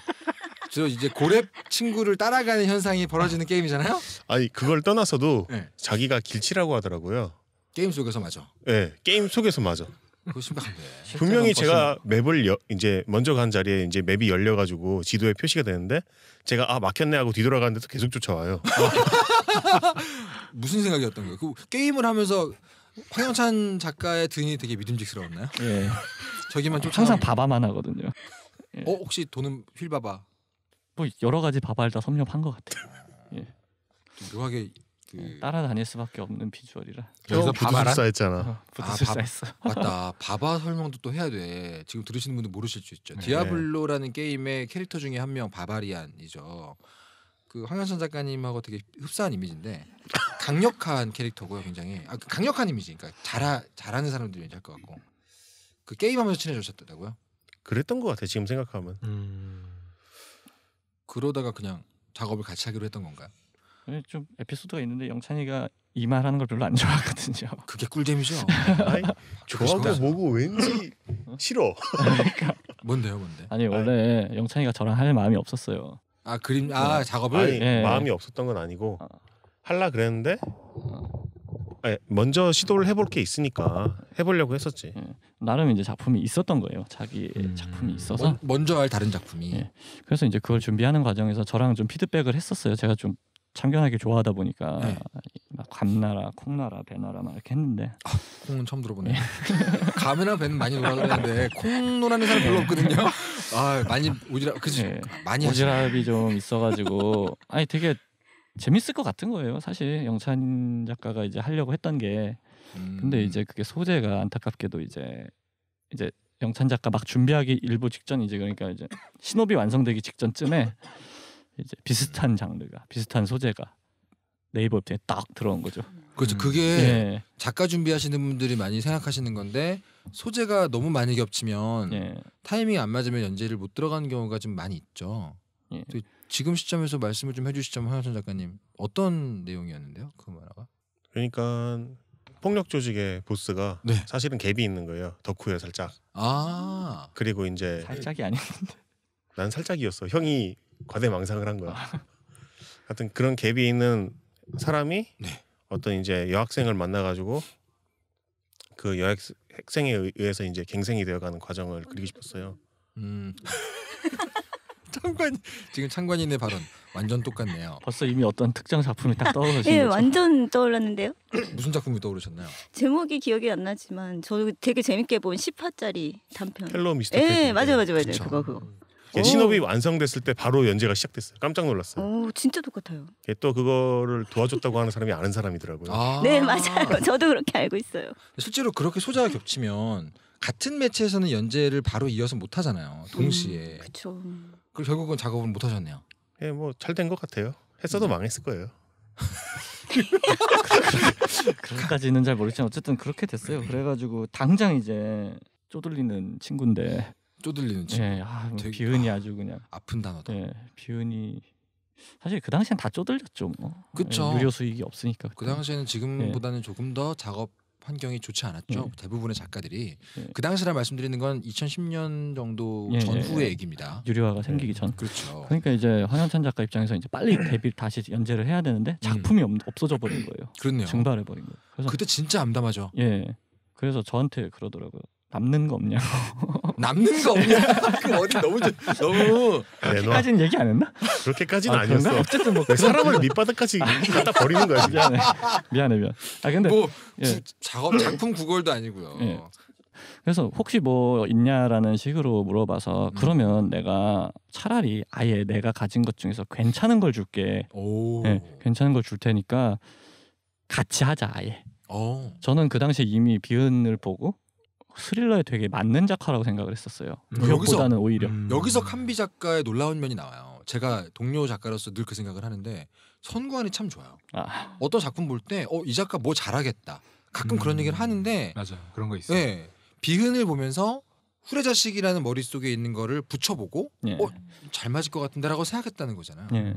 저 이제 고렙 친구를 따라가는 현상이 벌어지는 게임이잖아요. 아니 그걸 떠나서도 네. 자기가 길치라고 하더라고요. 게임 속에서 맞아. 네, 게임 속에서 맞아. 그 심각한데. 분명히 제가 맵을 여, 이제 먼저 간 자리에 이제 맵이 열려 가지고 지도에 표시가 되는데 제가 아 막혔네 하고 뒤돌아가는데도 계속 쫓아와요. 무슨 생각이었던 거예요? 그 게임을 하면서 황영찬 작가의 등이 되게 믿음직스러웠나요? 예. 저기만 좀 항상 바바만 하거든요. 예. 어 혹시 돈은 휠바바? 뭐 여러 가지 바바를 다 섭렵한 것 같아요. 예. 묘하게 그... 네, 따라다닐 수밖에 없는 비주얼이라. 여기서 부두술 했잖아. 어, 부두 아, 맞다. 바바 설명도 또 해야 돼. 지금 들으시는 분들 모르실 수 있죠. 네. 디아블로라는 게임의 캐릭터 중에 한 명 바바리안이죠. 그 황현선 작가님하고 되게 흡사한 이미지인데 강력한 캐릭터고요, 굉장히. 아, 그 강력한 이미지니까 그러니까 잘하, 잘하는 사람들이 할것 같고. 그 게임하면서 친해졌다고요? 그랬던 것 같아. 지금 생각하면. 음... 그러다가 그냥 작업을 같이 하기로 했던 건가요? 예, 좀 에피소드가 있는데 영찬이가 이 말하는 걸 별로 안 좋아하거든요. 그게 꿀잼이죠. 아니, 저하고 뭐고 왠지 싫어. 그러니까 뭔데요, 뭔데? 아니 원래 아니. 영찬이가 저랑 할 마음이 없었어요. 아 그림 아 작업을 아니, 예. 마음이 없었던 건 아니고 어. 할라 그랬는데 어. 아니, 먼저 시도를 해볼 게 있으니까 해보려고 했었지. 예. 나름 이제 작품이 있었던 거예요. 자기 음. 작품이 있어서 먼, 저할 다른 작품이. 예. 그래서 이제 그걸 준비하는 과정에서 저랑 좀 피드백을 했었어요. 제가 좀 참견하기 좋아하다 보니까 네. 감나라, 콩나라, 배나라 막 이렇게 했는데 아, 콩은 처음 들어보네. 요 예. 감이나 배는 많이 놀았는데 콩 논하는 사람 별로 예. 없거든요. 아 많이 오지랖 그지 네. 예. 많이 오지랖이 좀 있어가지고 아니 되게 재밌을 것 같은 거예요. 사실 영찬 작가가 이제 하려고 했던 게 근데 음. 이제 그게 소재가 안타깝게도 이제 이제 영찬 작가 막 준비하기 일부 직전 이제 그러니까 이제 신호비 완성되기 직전쯤에 이제 비슷한 장르가 비슷한 소재가 네이버 웹에딱 들어온 거죠. 그렇죠. 음. 그게 예. 작가 준비하시는 분들이 많이 생각하시는 건데 소재가 너무 많이 겹치면 예. 타이밍이 안 맞으면 연재를 못 들어가는 경우가 좀 많이 있죠. 예. 그 지금 시점에서 말씀을 좀해주시자 황현선 작가님 어떤 내용이었는데요? 그 만화가? 그러니까 폭력 조직의 보스가 네. 사실은 갭이 있는 거예요. 덕후예요 살짝. 아 그리고 이제 살짝이 아닌데. 난 살짝이었어. 형이 과대망상을 한 거야. 아. 하여튼 그런 갭이 있는 사람이 네. 어떤 이제 여학생을 만나가지고 그 여학생에 의해서 이제 갱생이 되어가는 과정을 그리고 싶었어요. 음. 참관 지금 참관인의 발언 완전 똑같네요. 벌써 이미 어떤 특정 작품이 딱 떠오르시죠? 예, 완전 떠올랐는데요. 무슨 작품이 떠오르셨나요? 제목이 기억이 안 나지만 저 되게 재밌게 본 10화짜리 단편. 헬로 미스터. 예, 맞아 맞아 맞아. 요 그거 그거. 예, 오. 신업이 완성됐을 때 바로 연재가 시작됐어요. 깜짝 놀랐어요. 오, 진짜 똑같아요. 예, 또 그거를 도와줬다고 하는 사람이 아는 사람이더라고요. 아. 네 맞아요. 저도 그렇게 알고 있어요. 실제로 그렇게 소재가 겹치면 같은 매체에서는 연재를 바로 이어서 못 하잖아요. 음, 동시에. 음, 그렇죠. 그 결국은 작업을 못 하셨네요. 예, 뭐 잘 된 것 같아요. 했어도 네. 망했을 거예요. 그까지는잘 모르지만 어쨌든 그렇게 됐어요. 네. 그래가지고 당장 이제 쪼들리는 친구인데 쪼들리는 예, 친구. 예, 아, 뭐 되게, 비은이 아, 주 그냥 아픈 단어다. 예, 비은이 사실 그 당시엔 다 쪼들렸죠. 뭐. 그쵸. 예, 유료 수익이 없으니까. 그 당시에는 지금보다는 예. 조금 더 작업 환경이 좋지 않았죠. 예. 대부분의 작가들이 예. 그 당시라 말씀드리는 건 2010년 정도 전후의 얘기입니다. 유료화가 생기기 전. 그렇죠. 그러니까 이제 황현찬 작가 입장에서 이제 빨리 데뷔 다시 연재를 해야 되는데 음. 작품이 음. 없어져 버린 거예요. 그렇네요. 증발해 버린 거예요. 그래서 그때 진짜 암담하죠. 예. 그래서 저한테 그러더라고요. 남는 거 없냐고. 남는 거 없냐? 그 어디 너무 좀, 너무 네, 그렇게까지는 얘기 안 했나? 그렇게까지는 아, 니었어 어쨌든 뭐 사람을 밑바닥까지 갖다 버리는 거야 지금. 미안해, 미안해, 미안. 아 근데 뭐 예. 작업 작품 구걸도 아니고요. 예. 그래서 혹시 뭐 있냐라는 식으로 물어봐서 음. 그러면 내가 차라리 아예 내가 가진 것 중에서 괜찮은 걸 줄게. 오. 예, 괜찮은 걸 줄 테니까 같이 하자 아예. 오. 어. 저는 그 당시에 이미 비은을 보고 스릴러에 되게 맞는 작화라고 생각을 했었어요. 음. 여기서 오히려 음. 음. 여기서 캄비 작가의 놀라운 면이 나와요. 제가 동료 작가로서 늘 그 생각을 하는데 선관이 참 좋아요. 아. 어떤 작품 볼 때 어 이 작가 뭐 잘하겠다. 가끔 음. 그런 얘기를 하는데 맞아 그런 거있어 네, 예. 비흔을 보면서 후레자식이라는 머릿속에 있는 거를 붙여보고 예. 어, 잘 맞을 것 같은데라고 생각했다는 거잖아요. 예.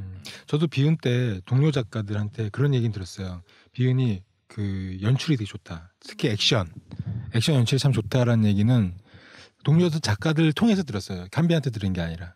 저도 비은 때 동료 작가들한테 그런 얘기는 들었어요. 비은이 그 연출이 되게 좋다. 특히 액션, 액션 연출이 참 좋다라는 얘기는 동료 작가들 통해서 들었어요. 캄비한테 들은 게 아니라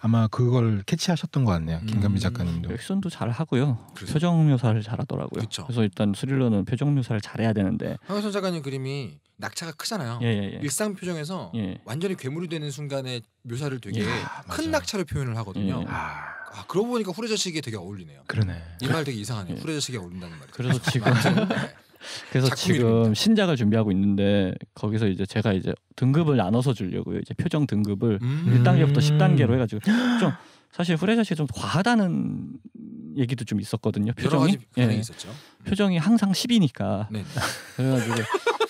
아마 그걸 캐치하셨던 것 같네요. 김감미 음, 작가님도 액션도 잘 하고요. 그래 표정 묘사를 잘하더라고요. 그래서 일단 스릴러는 표정 묘사를 잘해야 되는데 황효선 작가님 그림이 낙차가 크잖아요. 예, 예, 예. 일상 표정에서 예. 완전히 괴물이 되는 순간에 묘사를 되게 야, 예. 아, 큰 낙차로 표현을 하거든요. 예. 아. 아 그러고 보니까 후레자 시기 되게 어울리네요. 그러네. 이 말 되게 이상하네요. 예. 후레자 시기 어울린다는 말이. 그래서 지금 네. 그래서 지금 이름입니다. 신작을 준비하고 있는데 거기서 이제 제가 이제 등급을 나눠서 주려고요. 이제 표정 등급을 음~ 1단계부터 10단계로 음. 해가지고 좀 사실 후레자씨 좀 과하다는 얘기도 좀 있었거든요. 표정이 예. 있었죠. 음. 표정이 항상 10이니까 네 그래가지고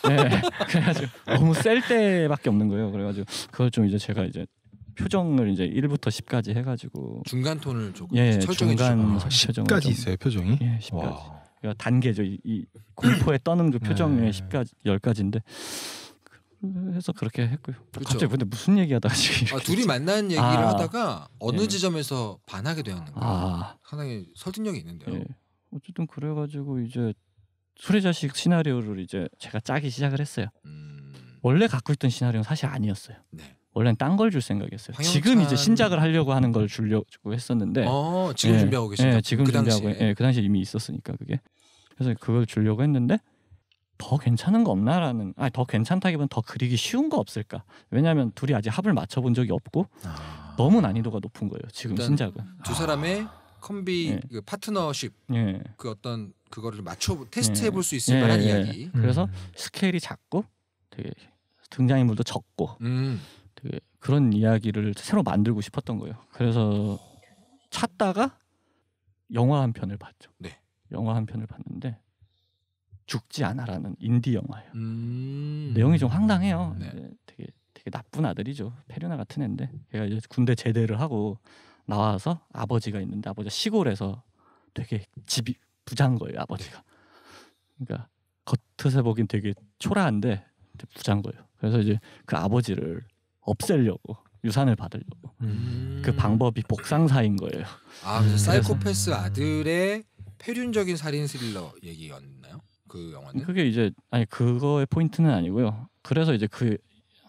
네. 그래가지고 너무 셀 때밖에 없는 거예요. 그래가지고 그걸 좀 이제 제가 이제 표정을 이제 1부터 10까지 해가지고 중간 톤을 조금 예, 철저히 중간 아, 표정까지 있어요 표정이 예, 10까지 와. 그러니까 단계죠 이, 이 공포에 떠는 그 네. 표정의 네. 10까지 1 0까지인데 해서 그렇게 했고요. 그렇죠. 갑자기 근데 무슨 얘기하다가 지금 아, 둘이 만난 얘기를 아, 하다가 어느 예. 지점에서 반하게 되었는가 아. 상당히 설득력이 있는데요. 예. 어쨌든 그래가지고 이제 수레자식 시나리오를 이제 제가 짜기 시작을 했어요. 음... 원래 갖고 있던 시나리오는 사실 아니었어요. 네. 원래는 딴 걸 줄 생각이었어요. 황영찬... 지금 이제 신작을 하려고 하는 걸 주려고 했었는데 어, 지금 예, 준비하고 계신다. 예, 그 지금 그 준비하고 당시에. 예, 그 당시에 이미 있었으니까 그게 그래서 그걸 주려고 했는데 더 괜찮은 거 없나라는 아니 더 괜찮다기보다 더 그리기 쉬운 거 없을까? 왜냐하면 둘이 아직 합을 맞춰본 적이 없고 아... 너무 난이도가 높은 거예요. 지금 신작은 두 사람의 아... 컴비 예. 그 파트너십 예. 그 어떤 그거를 맞춰 테스트해 예. 볼수 있을 예, 만한 예. 이야기. 그래서 음. 스케일이 작고 되게 등장인물도 적고. 음. 되게 그 그런 이야기를 새로 만들고 싶었던 거예요. 그래서 찾다가 영화 한 편을 봤죠. 네. 영화 한 편을 봤는데 죽지 않아라는 인디 영화예요. 음... 내용이 좀 황당해요. 네. 네 되게 되게 나쁜 아들이죠. 페류나 같은 애인데 걔가 이제 군대 제대를 하고 나와서 아버지가 있는데 아버지가 시골에서 되게 집이 부자인 거예요. 아버지가. 네. 그러니까 겉으로 보긴 되게 초라한데 부자인 거예요. 그래서 이제 그 아버지를 없애려고 유산을 받으려고 음. 음. 그 방법이 복상사인 거예요. 아 그래서 음. 사이코패스 아들의 폐륜적인 살인 스릴러 얘기였나요? 그 영화는? 그게 이제 아니 그거의 포인트는 아니고요. 그래서 이제 그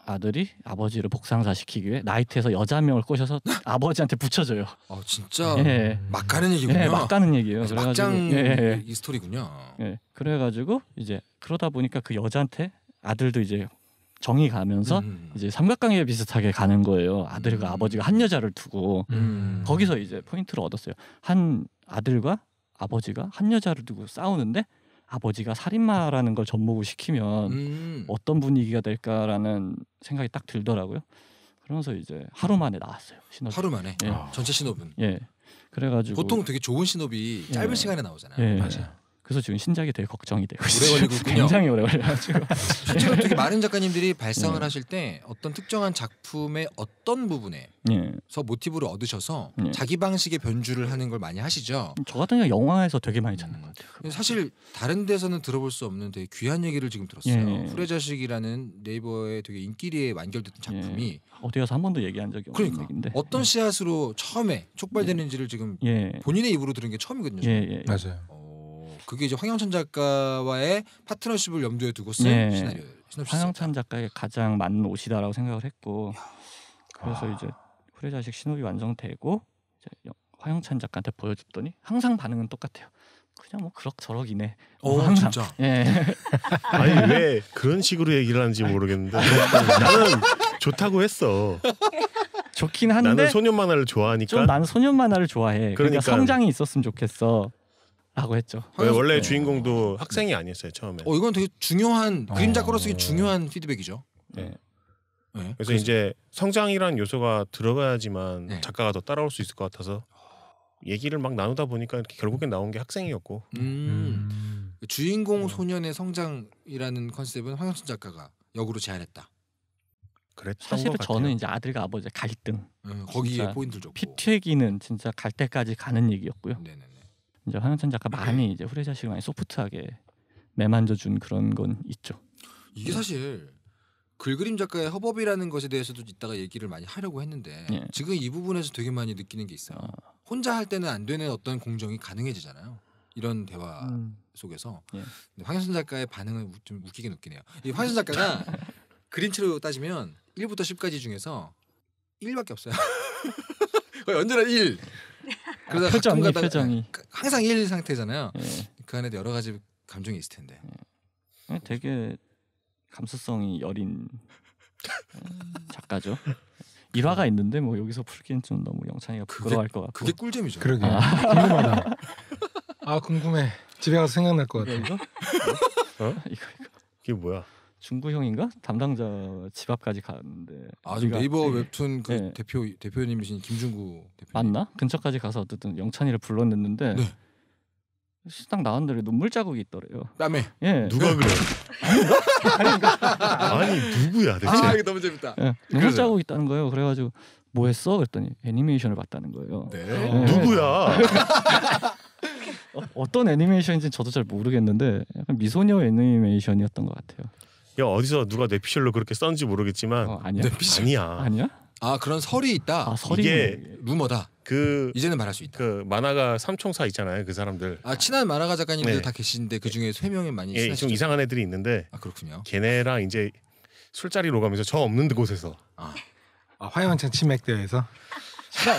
아들이 아버지를 복상사시키기 위해 나이트에서 여자 명을 꼬셔서 아버지한테 붙여줘요. 아 진짜 예. 막 가는 예, 얘기군요. 예, 막 가는 얘기예요. 그래가지 예, 이 스토리군요. 예. 그래가지고 이제 그러다 보니까 그 여자한테 아들도 이제 정이 가면서 음. 이제 삼각관계 비슷하게 가는 거예요. 아들과 음. 아버지가 한 여자를 두고 음. 거기서 이제 포인트를 얻었어요. 한 아들과 아버지가 한 여자를 두고 싸우는데 아버지가 살인마라는 걸 접목을 시키면 음. 어떤 분위기가 될까라는 생각이 딱 들더라고요. 그러면서 이제 하루 만에 나왔어요. 신호분. 하루 만에 예. 전체 신호분. 예. 그래가지고 보통 되게 좋은 신호비 짧은 예. 시간에 나오잖아요. 예. 맞아요. 그래서 지금 신작이 되게 걱정이 돼고 오래 걸리고 굉장히 오래 걸려가지고 실제로 되게 많은 작가님들이 발상을 네. 하실 때 어떤 특정한 작품의 어떤 부분에서 네. 모티브를 얻으셔서 네. 자기 방식의 변주를 하는 걸 많이 하시죠. 저 같은 경우 영화에서 되게 많이 찾는 것 같아요. 사실 다른 데서는 들어볼 수 없는 되게 귀한 얘기를 지금 들었어요. 네. 후레자식이라는 네이버의 되게 인기리에 완결됐던 네. 작품이 어디 가서 한 번도 얘기한 적이 없는 그러니까. 얘기인데 어떤 네. 씨앗으로 처음에 촉발되는지를 지금 예. 본인의 입으로 들은 게 처음이거든요. 예, 예. 예. 맞아요. 어. 그게 이제 황영찬 작가와의 파트너십을 염두에 두고 쓴 네. 시나리오. 황영찬 작가의 가장 맞는 옷이다라고 생각을 했고 그래서 와. 아. 이제 후레자식 신호이 완성되고 황영찬 작가한테 보여줬더니 항상 반응은 똑같아요. 그냥 뭐 그럭저럭이네. 어 항상. 진짜. 예. 아니 왜 그런 식으로 얘기를 하는지 모르겠는데 나는 좋다고 했어. 좋긴 한데 나는 소년 만화를 좋아하니까. 좀난 소년 만화를 좋아해. 그러니까, 그러니까 성장이 있었으면 좋겠어. 라고 했죠. 왜 원래 네. 주인공도 학생이 아니었어요 처음에. 어 이건 되게 중요한 어... 그림 작가로서의 중요한 피드백이죠. 네. 네. 그래서, 그래서 이제 성장이란 요소가 들어가야지만 네. 작가가 더 따라올 수 있을 것 같아서 얘기를 막 나누다 보니까 결국엔 나온 게 학생이었고. 음. 음. 주인공 네. 소년의 성장이라는 컨셉은 황영선 작가가 역으로 제안했다. 그랬던 사실은 저는 이제 아들과 아버지 갈등. 음, 거기에 포인트를 줬고. 피 튀기는 진짜 갈 때까지 가는 얘기였고요. 네네. 이제 황현찬 작가 많이 네. 이제 후레자식을 많이 소프트하게 매만져 준 그런 건 있죠. 이게 네. 사실 글그림 작가의 허법이라는 것에 대해서도 이따가 얘기를 많이 하려고 했는데 예. 지금 이 부분에서 되게 많이 느끼는 게 있어요. 어. 혼자 할 때는 안 되는 어떤 공정이 가능해지잖아요. 이런 대화 음. 속에서 예. 황현찬 작가의 반응을좀 웃기게 느끼네요이황현찬 작가가 그림체로 따지면 1부터 10까지 중에서 1밖에 없어요. 거의 언제나 1. 그러다 아, 표정이 표정이 그 항상 일 상태잖아요. 예. 그 안에도 여러 가지 감정이 있을 텐데. 예. 어, 되게 감수성이 여린 어, 작가죠. 일화가 있는데 뭐 여기서 풀기엔 좀 너무 영창이가 부끄러워할 것 같고. 그게 꿀잼이죠. 그러게. 아. 궁금하다. 아 궁금해. 집에 가서 생각날 것 같아. 이거? 어? 어? 이거 이거. 이게 뭐야? 중구형인가 담당자 집 앞까지 갔는데 아 지금 네이버 네. 웹툰 그 네. 대표 대표님이신 김중구 대표 맞나 근처까지 가서 어쨌든 영찬이를 불러냈는데 네. 식당 나왔는데 눈물 자국이 있더래요. 땀에 예. 누가 그래? 아니, 아니 누구야 대체? 아 이거 너무 재밌다. 예. 눈물 자국 이 있다는 거예요. 그래가지고 뭐 했어? 그랬더니 애니메이션을 봤다는 거예요. 네. 예. 누구야? 어, 어떤 애니메이션인지 저도 잘 모르겠는데 약간 미소녀 애니메이션이었던 것 같아요. 야 어디서 누가 뇌피셜로 그렇게 썼는지 모르겠지만 어, 아니야. 뇌피셜. 아니야. 아니야? 아 그런 설이 있다. 아, 설이 이게 루머다. 그 이제는 말할 수 있다. 그 만화가 삼총사 있잖아요. 그 사람들. 아 친한 만화가 작가님들 네. 다 계신데 그 중에 세 명이 많이 예, 친하시죠? 좀 이상한 애들이 있는데. 아 그렇군요. 걔네랑 이제 술자리로 가면서 저 없는 곳에서. 아, 아 화영찬 치맥대에서.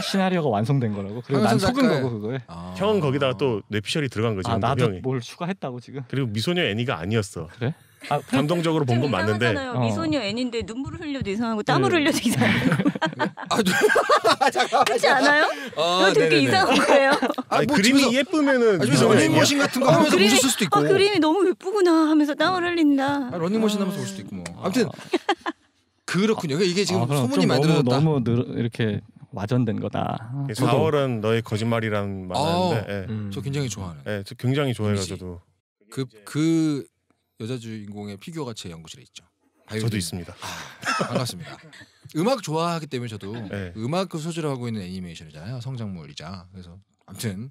시나, 리오가 완성된 거라고. 그리고 난 속은 거고 그걸. 아... 형은 거기다가 또 뇌피셜이 들어간 거지. 아 나도 뭘 추가했다고 지금. 그리고 미소녀 애니가 아니었어. 그래? 아, 감동적으로 본 건 맞는데 이 어. 미소녀 애인데 눈물을 흘려도 이상하고 네. 땀을 네. 흘려도 이상하고 네. 아, 네. 잠깐만. 그렇지 않아요? 어, 아, 되게 이상한 거예요. 아, 뭐 그림이 집에서- 예쁘면은 아, 집에서 러닝머신 같은 거 하면서 어, 웃을 수도 있고. 아 그림이 너무 예쁘구나 하면서 땀을 흘린다. 아, 러닝머신 아. 하면서 올 수도 있고 뭐. 아무튼 그렇군요. 이게 지금 아, 소문이 만들어졌다. 너무 늘, 이렇게 와전된 거다. 4월은 예, 너의 거짓말이라는 아, 인데 예. 음. 저 굉장히 좋아하는. 예, 저 굉장히 좋아해가지고 그그 그 여자 주인공의 피규어가 제 연구실에 있죠. 바이올린. 저도 있습니다. 아, 반갑습니다. 음악 좋아하기 때문에 저도 네. 음악을 그 소재로 하고 있는 애니메이션이잖아요. 성장물이자 그래서 아무튼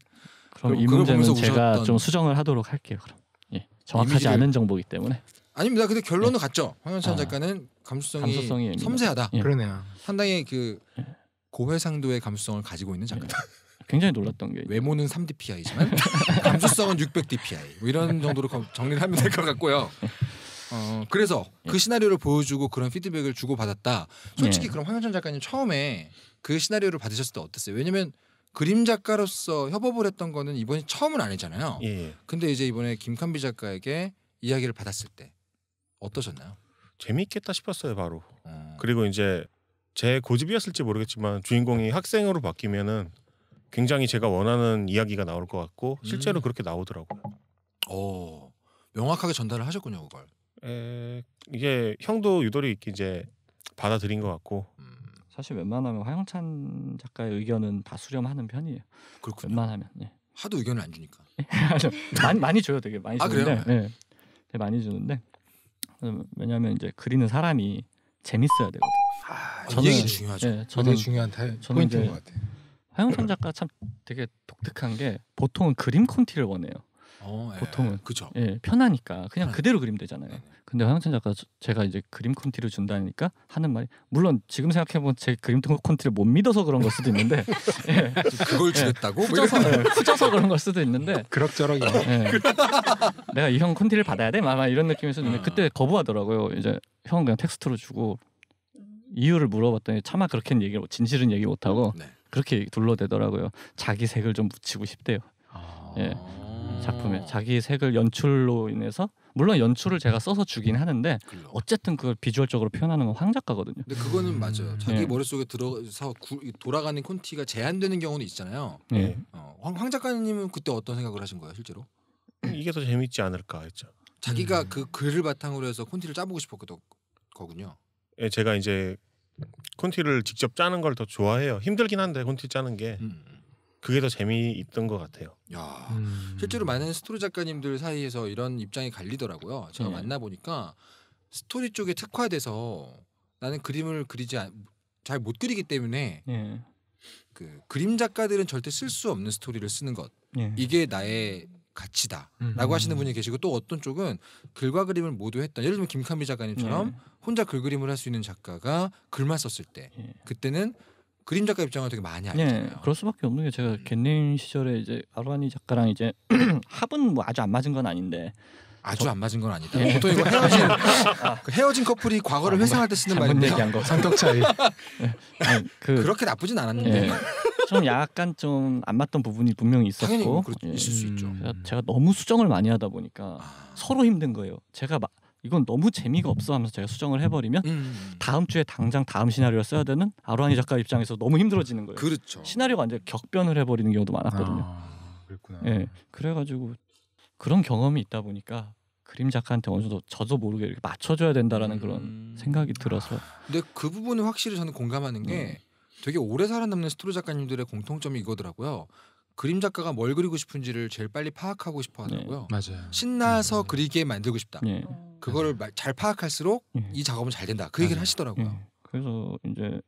그럼 그 이 문제는 제가 좀 수정을 하도록 할게요. 그럼 예. 정확하지 이미지를... 않은 정보이기 때문에 아닙니다. 근데 결론은 네. 같죠. 황현찬 아, 작가는 감수성이, 감수성이 섬세하다. 예. 그러네요. 상당히 그 예. 고해상도의 감수성을 가지고 있는 작가다. 예. 굉장히 놀랐던 게 외모는 3dpi지만 감수성은 600dpi 뭐 이런 정도로 정리를 하면 될 것 같고요. 어, 그래서 예. 그 시나리오를 보여주고 그런 피드백을 주고 받았다. 솔직히 예. 그럼 황현찬 작가님 처음에 그 시나리오를 받으셨을 때 어땠어요? 왜냐면 그림 작가로서 협업을 했던 거는 이번이 처음은 아니잖아요. 예. 근데 이제 이번에 김칸비 작가에게 이야기를 받았을 때 어떠셨나요? 재미있겠다 싶었어요, 바로. 음. 그리고 이제 제 고집이었을지 모르겠지만 주인공이 학생으로 바뀌면은 굉장히 제가 원하는 이야기가 나올 것 같고 실제로 음. 그렇게 나오더라고요. 어 명확하게 전달을 하셨군요 그걸. 에, 이게 형도 유도리 이제 받아들인 것 같고. 음. 사실 웬만하면 화영찬 작가의 의견은 다 수렴하는 편이에요. 그렇군요. 웬만하면. 예. 하도 의견을 안 주니까. 많이 많이 줘요 되게 많이 아, 주는데. 아, 그래요? 예. 되게 많이 주는데 왜냐하면 이제 그리는 사람이 재밌어야 되거든. 아, 저는, 얘기 중요하죠. 예, 저는 중요한 포인트인 것 같아요. 하영선 작가 참 되게 독특한 게 보통은 그림 콘티를 원해요. 어, 예. 보통은 그죠. 예, 편하니까 그냥 그대로 그림 되잖아요. 네. 근데 황영찬 작가 제가 이제 그림 콘티를 준다니까 하는 말이 물론 지금 생각해 보면 제 그림 콘티를 못 믿어서 그런 걸 수도 있는데 예. 그걸 주겠다고 뭐 후져서 예, 후져서 그런 걸 수도 있는데 그럭저럭이요. 예. 내가 이 형 콘티를 받아야 돼, 막 이런 느낌이었는데 음. 아. 그때 거부하더라고요. 이제 형 그냥 텍스트로 주고 음. 이유를 물어봤더니 차마 그렇게는 얘기를 진실은 얘기 못 하고 네. 그렇게 둘러대더라고요. 자기 색을 좀 묻히고 싶대요. 아... 예. 작품에 자기 색을 연출로 인해서 물론 연출을 제가 써서 주긴 하는데 어쨌든 그걸 비주얼적으로 표현하는 건 황 작가거든요. 근데 그거는 맞아요. 음. 자기 네. 머릿속에 들어서 구, 돌아가는 콘티가 제한되는 경우는 있잖아요. 예. 네. 어, 황, 작가님은 그때 어떤 생각을 하신 거예요, 실제로? 이게 더 재밌지 않을까 했죠. 자기가 음. 그 글을 바탕으로 해서 콘티를 짜보고 싶었거든요. 예, 제가 이제 콘티를 직접 짜는 걸 더 좋아해요. 힘들긴 한데 콘티 짜는 게 음. 그게 더 재미있던 것 같아요. 야, 음. 실제로 많은 스토리 작가님들 사이에서 이런 입장이 갈리더라고요. 제가 네. 만나 보니까 스토리 쪽에 특화돼서 나는 그림을 그리지 잘 못 그리기 때문에 네. 그 그림 작가들은 절대 쓸 수 없는 스토리를 쓰는 것 네. 이게 나의 가치다라고 음. 하시는 분이 계시고 또 어떤 쪽은 글과 그림을 모두 했던 예를 들면 김카미 작가님처럼 네. 혼자 글 그림을 할 수 있는 작가가 글만 썼을 때 예. 그때는 그림 작가 입장을 되게 많이 하잖아요 예, 네, 그럴 수밖에 없는 게 제가 음. 겟님 시절에 이제 아로하니 작가랑 이제 합은 뭐 아주 안 맞은 건 아닌데 아주 저... 안 맞은 건 아니다. 예. 보통 이거 헤어진 아. 그 헤어진 커플이 과거를 아, 회상할 때 쓰는 말인데 얘기한 거 성격 차이. 네. 그... 그렇게 나쁘진 않았는데. 예. 좀 약간 좀 안 맞던 부분이 분명히 있었고 뭐 그렇, 예. 있을 수 있죠. 음. 제가, 제가, 너무 수정을 많이 하다 보니까 아. 서로 힘든 거예요. 제가 막 이건 너무 재미가 없어 하면서 제가 수정을 해버리면 음. 음, 음. 다음 주에 당장 다음 시나리오를 써야 되는 아로하니 작가 입장에서 너무 힘들어지는 거예요. 그렇죠. 시나리오가 완전 격변을 해버리는 경우도 많았거든요. 아, 그렇구나. 예, 그래가지고 그런 경험이 있다 보니까 그림 작가한테 어느 정도 저도 모르게 이렇게 맞춰줘야 된다라는 음. 그런 생각이 들어서. 아. 근데 그 부분은 확실히 저는 공감하는 게. 음. 되게 오래 살아남는 스토리 작가님들의 공통점이 이거더라고요. 그림 작가가 뭘 그리고 싶은지를 제일 빨리 파악하고 싶어 네. 하더라고요. 네, 맞아요. 신나서 네, 그리게 만들고 싶다. 네, 그거를 잘 파악할수록 네. 이 작업은 잘 된다. 그 얘기를 맞아요. 하시더라고요. 네. 그래서 이제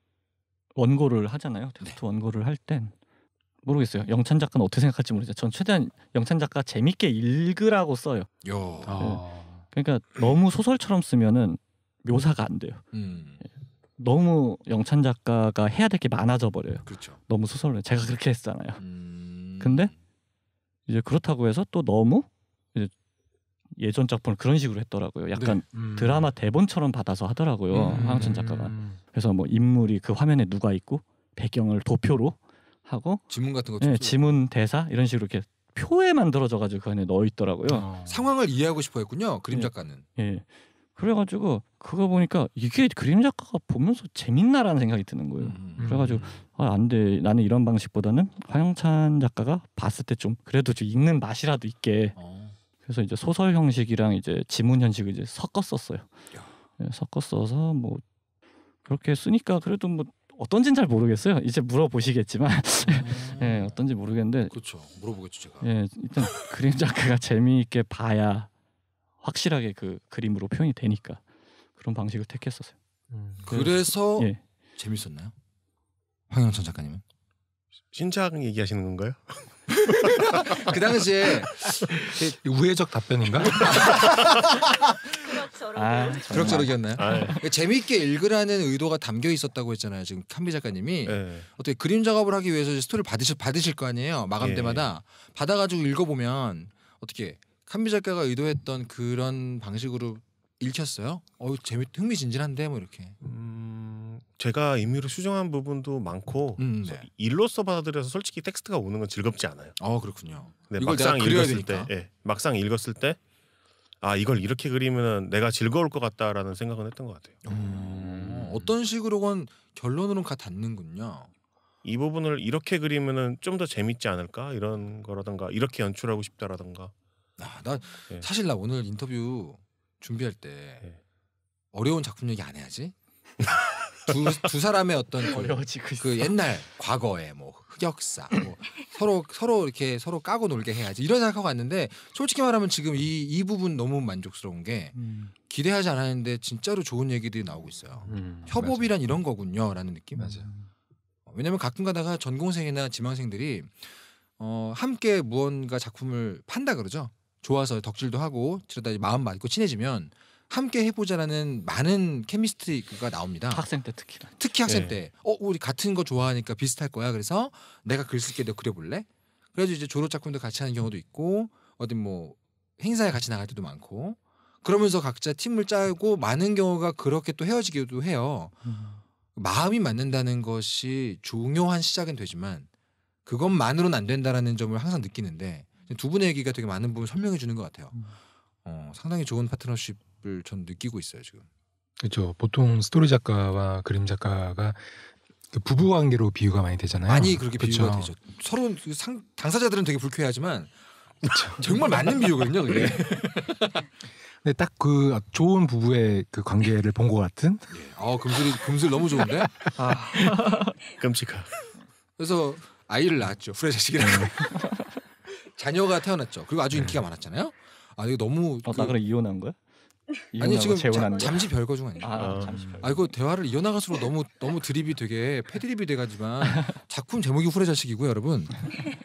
원고를 하잖아요. 텍스트 원고를 할 땐 모르겠어요. 영찬 작가는 어떻게 생각할지 모르죠. 전 최대한 영찬 작가 재밌게 읽으라고 써요. 요. 아. 그러니까 너무 소설처럼 쓰면은 묘사가 안 돼요. 음. 너무 영찬 작가가 해야 될 게 많아져 버려요. 그렇죠. 너무 소설로 제가 그렇게 했잖아요. 음... 근데 이제 그렇다고 해서 또 너무 예전 작품을 그런 식으로 했더라고요. 약간 네. 음... 드라마 대본처럼 받아서 하더라고요. 음... 황영찬 작가가. 음. 그래서 뭐 인물이 그 화면에 누가 있고 배경을 도표로 하고 지문 같은 것도 예, 지문 대사 이런 식으로 이렇게 표에 만들어져 가지고 그 안에 넣어 있더라고요. 어. 상황을 이해하고 싶어 했군요. 그림 예. 작가는. 예. 예. 그래가지고 그거 보니까 이게 그림 작가가 보면서 재밌나라는 생각이 드는 거예요. 음, 음. 그래가지고 아, 안 돼. 나는 이런 방식보다는 화영찬 작가가 봤을 때 좀 그래도 좀 읽는 맛이라도 있게. 어. 그래서 이제 소설 형식이랑 이제 지문 형식을 이제 섞었었어요. 네, 섞었어서 뭐 그렇게 쓰니까 그래도 뭐 어떤진 잘 모르겠어요. 이제 물어보시겠지만 음. 네, 어떤지 모르겠는데 그렇죠. 물어보겠죠 제가. 예, 일단 그림 작가가 재미있게 봐야 확실하게 그 그림으로 표현이 되니까 그런 방식을 택했었어요. 음, 그 그래서 예. 재밌었나요? 황영선 작가님은 신작 얘기하시는 건가요? 그 당시에 그 우회적 답변인가? 그럭저럭이었나요? 아, 아 예. 재미있게 읽으라는 의도가 담겨 있었다고 했잖아요. 지금 캄비 작가님이 네. 어떻게 그림 작업을 하기 위해서 스토리를 받으실 받으실 거 아니에요. 마감 예. 때마다 받아가지고 읽어보면 어떻게 칸비 작가가 의도했던 그런 방식으로 읽혔어요. 어 재미 흥미진진한데 뭐 이렇게. 음, 제가 임의로 수정한 부분도 많고 음, 네. 일로써 받아들여서 솔직히 텍스트가 오는 건 즐겁지 않아요. 어 그렇군요. 근데 막상 읽었을 되니까. 때, 예, 막상 읽었을 때, 아 이걸 이렇게 그리면 내가 즐거울 것 같다라는 생각은 했던 것 같아요. 음, 어떤 식으로건 결론으로는 가 닿는군요. 이 부분을 이렇게 그리면은 좀 더 재밌지 않을까 이런 거라든가 이렇게 연출하고 싶다라든가 아, 나 네. 사실 나 오늘 인터뷰 준비할 때 네. 어려운 작품 얘기 안 해야지. 두, 두 사람의 어떤 그, 그 옛날 과거의 뭐 흑역사 뭐 서로 서로 이렇게 서로 까고 놀게 해야지 이런 생각하고 왔는데 솔직히 말하면 지금 이 이 부분 너무 만족스러운 게 음. 기대하지 않았는데 진짜로 좋은 얘기들이 나오고 있어요. 음, 협업이란 맞아. 이런 거군요라는 느낌. 맞아. 어, 왜냐면 가끔 가다가 전공생이나 지망생들이 어, 함께 무언가 작품을 판다 그러죠. 좋아서 덕질도 하고 그러다 마음 맞고 친해지면 함께 해보자라는 많은 케미스트리가 나옵니다. 학생 때특히 특히 학생 네. 때. 어 우리 같은 거 좋아하니까 비슷할 거야. 그래서 내가 글 쓸게. 너 그려볼래? 그래서 이제 졸업 작품도 같이 하는 경우도 있고 어디 뭐 행사에 같이 나갈 때도 많고 그러면서 각자 팀을 짜고 많은 경우가 그렇게 또 헤어지기도 해요. 음. 마음이 맞는다는 것이 중요한 시작은 되지만 그것만으로는 안 된다라는 점을 항상 느끼는데 두 분의 얘기가 되게 많은 부분 설명해 주는 것 같아요. 음. 어, 상당히 좋은 파트너십을 전 느끼고 있어요 지금. 그렇죠. 보통 스토리 작가와 그림 작가가 그 부부 관계로 비유가 많이 되잖아요. 많이 그렇게 그쵸. 그렇죠. 비유가 되죠. 서로 그 상, 당사자들은 되게 불쾌하지만 그렇죠. 정말 맞는 비유거든요. 그게. 네. 근데 딱 그 좋은 부부의 그 관계를 본 것 같은. 예. 어 금슬이 금슬 너무 좋은데. 아. 끔찍하. 그래서 아이를 낳았죠. 후레자식이랑. 자녀가 태어났죠. 그리고 아주 네. 인기가 많았잖아요. 아 이거 너무 어, 그... 나 그래 이혼한 거야? 아니 지금 재 잠시 별거 중아니에 아, 아, 잠시 별거. 아 이거 대화를 이어나갈수록 너무 너무 드립이 되게 패드립이 돼가지만 작품 제목이 후레자식이고요, 여러분.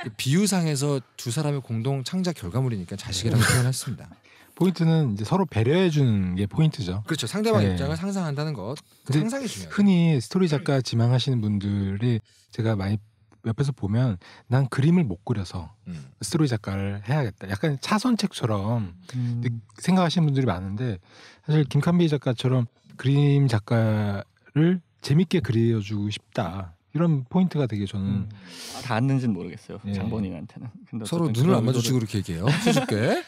그 비유상에서 두 사람의 공동 창작 결과물이니까 자식이라고 네. 표현했습니다. 포인트는 이제 서로 배려해 주는 게 포인트죠. 그렇죠. 상대방 네. 입장을 상상한다는 것. 상상이 중요해요. 흔히 스토리 작가 지망하시는 분들이 제가 많이 옆에서 보면 난 그림을 못 그려서 음. 스토리 작가를 해야겠다. 약간 차선책처럼 음. 생각하시는 분들이 많은데 사실 김칸비 작가처럼 그림 작가를 재밌게 그려주고 싶다. 이런 포인트가 되게 저는 음. 아, 닿았는지는 모르겠어요 예. 장본인한테는 서로 눈을 안맞주치고 그렇게 얘기해요 수줍게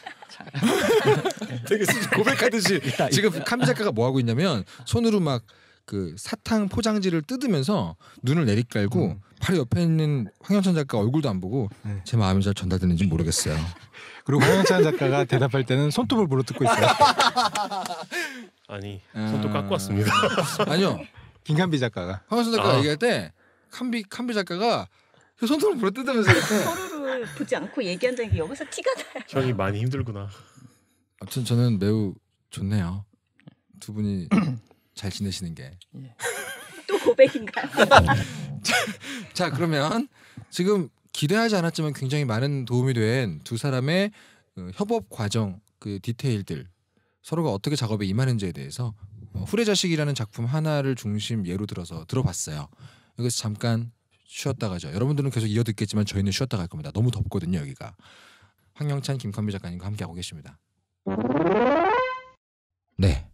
되게 고백하듯이 일단, 일단. 지금 칸비 작가가 뭐 하고 있냐면 손으로 막그 사탕 포장지를 뜯으면서 눈을 내리깔고 음. 바로 옆에 있는 황현찬 작가 얼굴도 안 보고 네. 제 마음이 잘 전달되는지 모르겠어요. 그리고 황현찬 작가가 대답할 때는 손톱을 부러뜯고 있어요. 아니 손톱 아. 깎고 왔습니다. 아니요. 김간비 작가가 황현찬 작가 아. 얘기할 때 칸비 칸비 작가가 그 손톱을 부러뜯으면서 서로를 보지 않고 얘기한다는 게 여기서 티가 나요. 형이 많이 힘들구나. 아무튼 저는 매우 좋네요. 두 분이 잘 지내시는 게. 예. 또 고백인가요? 자 그러면 지금 기대하지 않았지만 굉장히 많은 도움이 된 두 사람의 어, 협업 과정 그 디테일들 서로가 어떻게 작업에 임하는지에 대해서 어, 후레자식이라는 작품 하나를 중심 예로 들어서 들어봤어요. 여기서 잠깐 쉬었다 가죠. 여러분들은 계속 이어 듣겠지만 저희는 쉬었다 갈 겁니다. 너무 덥거든요 여기가. 황영찬 김건미 작가님과 함께하고 계십니다. 네.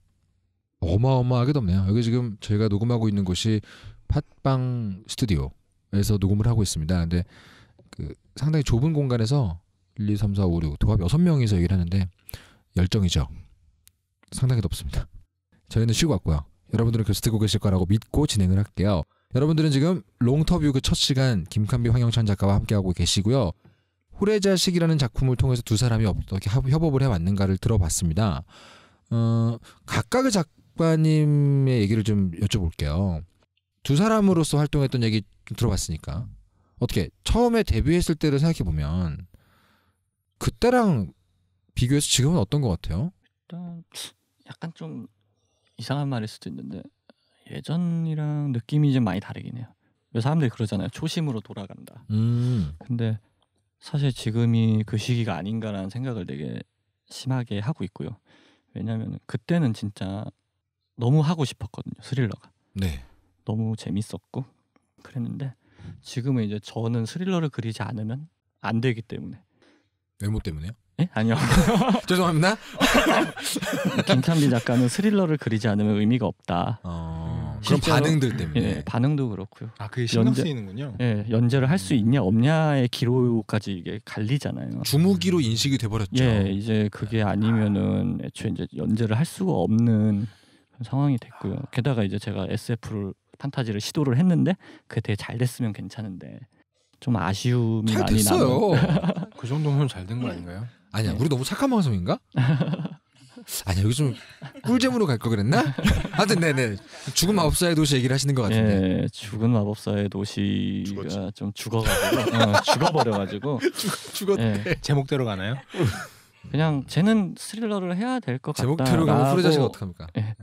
어마어마하게 덥네요. 여기 지금 저희가 녹음하고 있는 곳이 팟빵 스튜디오에서 녹음을 하고 있습니다. 근데 그 상당히 좁은 공간에서 1, 2, 3, 4, 5, 6 도합 6명이서 얘기를 하는데 열정이죠. 상당히 덥습니다. 저희는 쉬고 왔고요. 여러분들은 교수 듣고 계실 거라고 믿고 진행을 할게요. 여러분들은 지금 롱터뷰 그 첫 시간 김칸비 황영찬 작가와 함께하고 계시고요. 후레자식이라는 작품을 통해서 두 사람이 어떻게 협업을 해왔는가를 들어봤습니다. 어, 각각의 작, 작가님의 얘기를 좀 여쭤볼게요. 두 사람으로서 활동했던 얘기 좀 들어봤으니까 어떻게 처음에 데뷔했을 때를 생각해 보면 그때랑 비교해서 지금은 어떤 것 같아요? 일단 약간 좀 이상한 말일 수도 있는데 예전이랑 느낌이 좀 많이 다르긴 해요. 왜 사람들이 그러잖아요. 초심으로 돌아간다. 음. 근데 사실 지금이 그 시기가 아닌가라는 생각을 되게 심하게 하고 있고요. 왜냐하면 그때는 진짜 너무 하고 싶었거든요. 스릴러가. 네. 너무 재밌었고 그랬는데 지금은 이제 저는 스릴러를 그리지 않으면 안 되기 때문에. 외모 때문에요? 예? 아니요. 죄송합니다. 김찬비 작가는 스릴러를 그리지 않으면 의미가 없다. 어, 그런 반응들 때문에. 예, 반응도 그렇고요. 아, 그게 신경 연재, 쓰이는군요. 예, 연재를 할수 음. 있냐 없냐의 기로까지 이게 갈리잖아요. 주무기로 인식이 돼버렸죠. 예, 이제 그게 아. 아니면은 애초에 이제 연재를 할 수가 없는 상황이 됐고요. 게다가 이제 제가 SF를 판타지를 시도를 했는데 그게 되게 잘 됐으면 괜찮은데 좀 아쉬움이 잘 많이 됐요그 정도면 잘 된거 네. 아닌가요? 아니야, 네. 우리 너무 착한 방송인가? 아니 여기 좀 꿀잼으로 갈 거 그랬나? 하여튼 네네 네. 죽은 마법사의 도시 얘기를 하시는 것 같은데 예, 죽은 마법사의 도시가 죽었지. 좀 죽어가지고 어, 죽어버려가지고 죽, 었네 제목대로 가나요? 그냥 쟤는 스릴러를 해야 될 것 같다. 제목대로 가면 후레자 씨 어떡합니까? 예.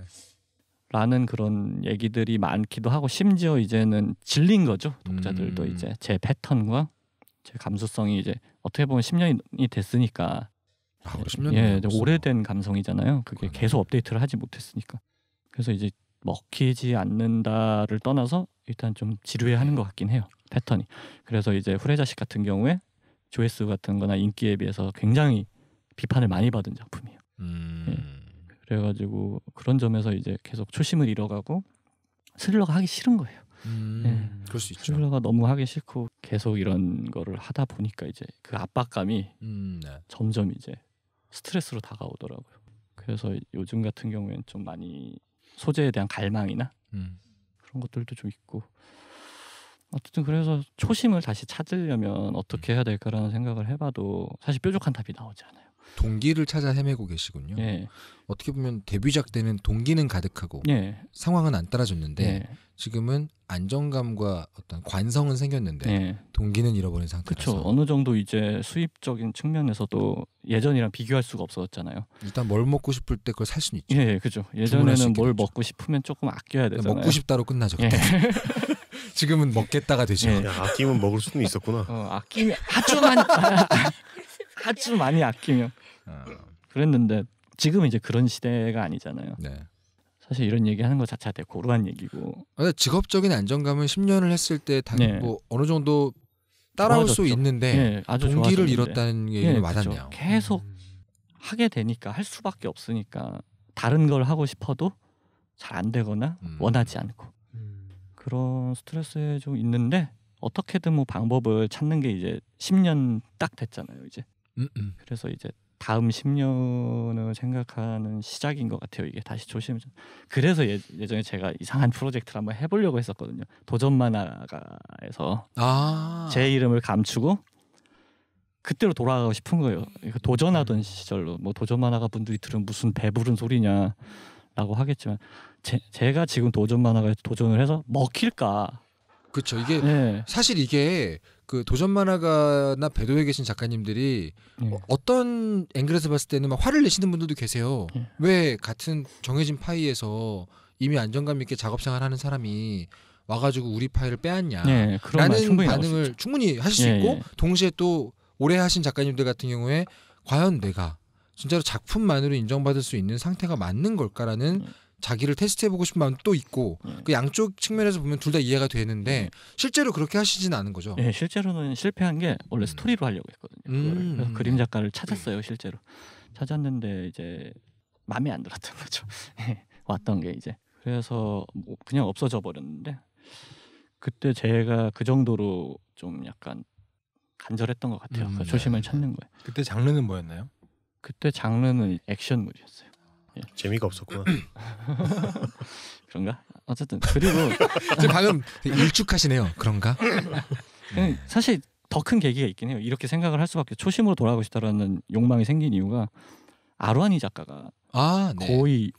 많은 그런 얘기들이 많기도 하고 심지어 이제는 질린 거죠 독자들도 음. 이제 제 패턴과 제 감수성이 이제 어떻게 보면 10년이 됐으니까 아, 10년 예, 예 오래된 감성이잖아요. 그게 그러네. 계속 업데이트를 하지 못했으니까 그래서 이제 먹히지 않는다를 떠나서 일단 좀 지루해하는 것 같긴 해요 패턴이. 그래서 이제 후레자식 같은 경우에 조회수 같은거나 인기에 비해서 굉장히 비판을 많이 받은 작품이에요. 음. 예. 그래가지고 그런 점에서 이제 계속 초심을 잃어가고 스릴러가 하기 싫은 거예요. 음, 네. 그럴 수 있죠. 스릴러가 너무 하기 싫고 계속 이런 거를 하다 보니까 이제 그 압박감이 음, 네. 점점 이제 스트레스로 다가오더라고요. 그래서 요즘 같은 경우에는 좀 많이 소재에 대한 갈망이나 음. 그런 것들도 좀 있고 어쨌든 그래서 초심을 다시 찾으려면 어떻게 해야 될까라는 생각을 해봐도 사실 뾰족한 답이 나오지 않아요. 동기를 찾아 헤매고 계시군요. 예. 어떻게 보면 데뷔작 때는 동기는 가득하고 예. 상황은 안 따라줬는데 예. 지금은 안정감과 어떤 관성은 생겼는데 예. 동기는 잃어버린 상태라서 그렇죠. 어느 정도 이제 수입적인 측면에서도 예전이랑 비교할 수가 없어잖아요 일단 뭘 먹고 싶을 때 그걸 살 수는 있죠. 예, 예. 그죠. 예전에는 뭘있죠 먹고 싶으면 조금 아껴야 그러니까 되잖아요. 먹고 싶다로 끝나죠. 예. 지금은 먹겠다가 되죠. 예. 야, 아끼면 먹을 수는 있었구나. 어, 아끼면 아주만 아주 많이 아끼며 어. 그랬는데 지금 이제 그런 시대가 아니잖아요. 네. 사실 이런 얘기하는 것 자체가 되게 고루한 얘기고. 아, 근데 직업적인 안정감은 10년을 했을 때 당연히 네. 뭐 어느 정도 따라올 좋아졌죠. 수 있는데 네, 아주 동기를 잃었다는 게 네, 맞았네요. 그렇죠. 계속 음. 하게 되니까 할 수밖에 없으니까 다른 걸 하고 싶어도 잘 안 되거나 음. 원하지 않고 음. 그런 스트레스에 좀 있는데 어떻게든 뭐 방법을 찾는 게 이제 10년 딱 됐잖아요 이제 음음. 그래서 이제 다음 10년을 생각하는 시작인 것 같아요. 이게 다시 조심. 그래서 예, 예전에 제가 이상한 프로젝트를 한번 해보려고 했었거든요. 도전 만화가에서 아~ 제 이름을 감추고 그때로 돌아가고 싶은 거예요. 도전하던 음. 시절로 뭐 도전 만화가 분들이 들으 무슨 배부른 소리냐라고 하겠지만 제, 제가 지금 도전 만화가 도전을 해서 먹힐까 그렇죠. 이게 네. 사실 이게 그 도전 만화가나 배도에 계신 작가님들이 네. 어떤 앵글에서 봤을 때는 막 화를 내시는 분들도 계세요. 네. 왜 같은 정해진 파이에서 이미 안정감 있게 작업 생활하는 사람이 와가지고 우리 파일을 빼앗냐라는 충 반응을 충분히 하실 수 있고 동시에 또 오래 하신 작가님들 같은 경우에 과연 내가 진짜로 작품만으로 인정받을 수 있는 상태가 맞는 걸까라는 음. 자기를 테스트해보고 싶은 마음도 또 있고 네. 그 양쪽 측면에서 보면 둘 다 이해가 되는데 네. 실제로 그렇게 하시지는 않은 거죠. 네, 실제로는 실패한 게 원래 음. 스토리로 하려고 했거든요. 음. 그래서 그림 작가를 찾았어요, 네. 실제로 찾았는데 이제 마음에 안 들었던 거죠. 네, 왔던 게 이제 그래서 뭐 그냥 없어져 버렸는데 그때 제가 그 정도로 좀 약간 간절했던 것 같아요. 음, 그조심을 찾는 거예요. 그때 장르는 뭐였나요? 그때 장르는 액션물이었어요. 재미가 없었구나. 그런가? 어쨌든 그리고 방금 일축하시네요. 그런가? 음. 음. 사실 더 큰 계기가 있긴 해요. 이렇게 생각을 할 수밖에 초심으로 돌아가고 싶다라는 욕망이 생긴 이유가 아로하니 작가가 아, 네. 거의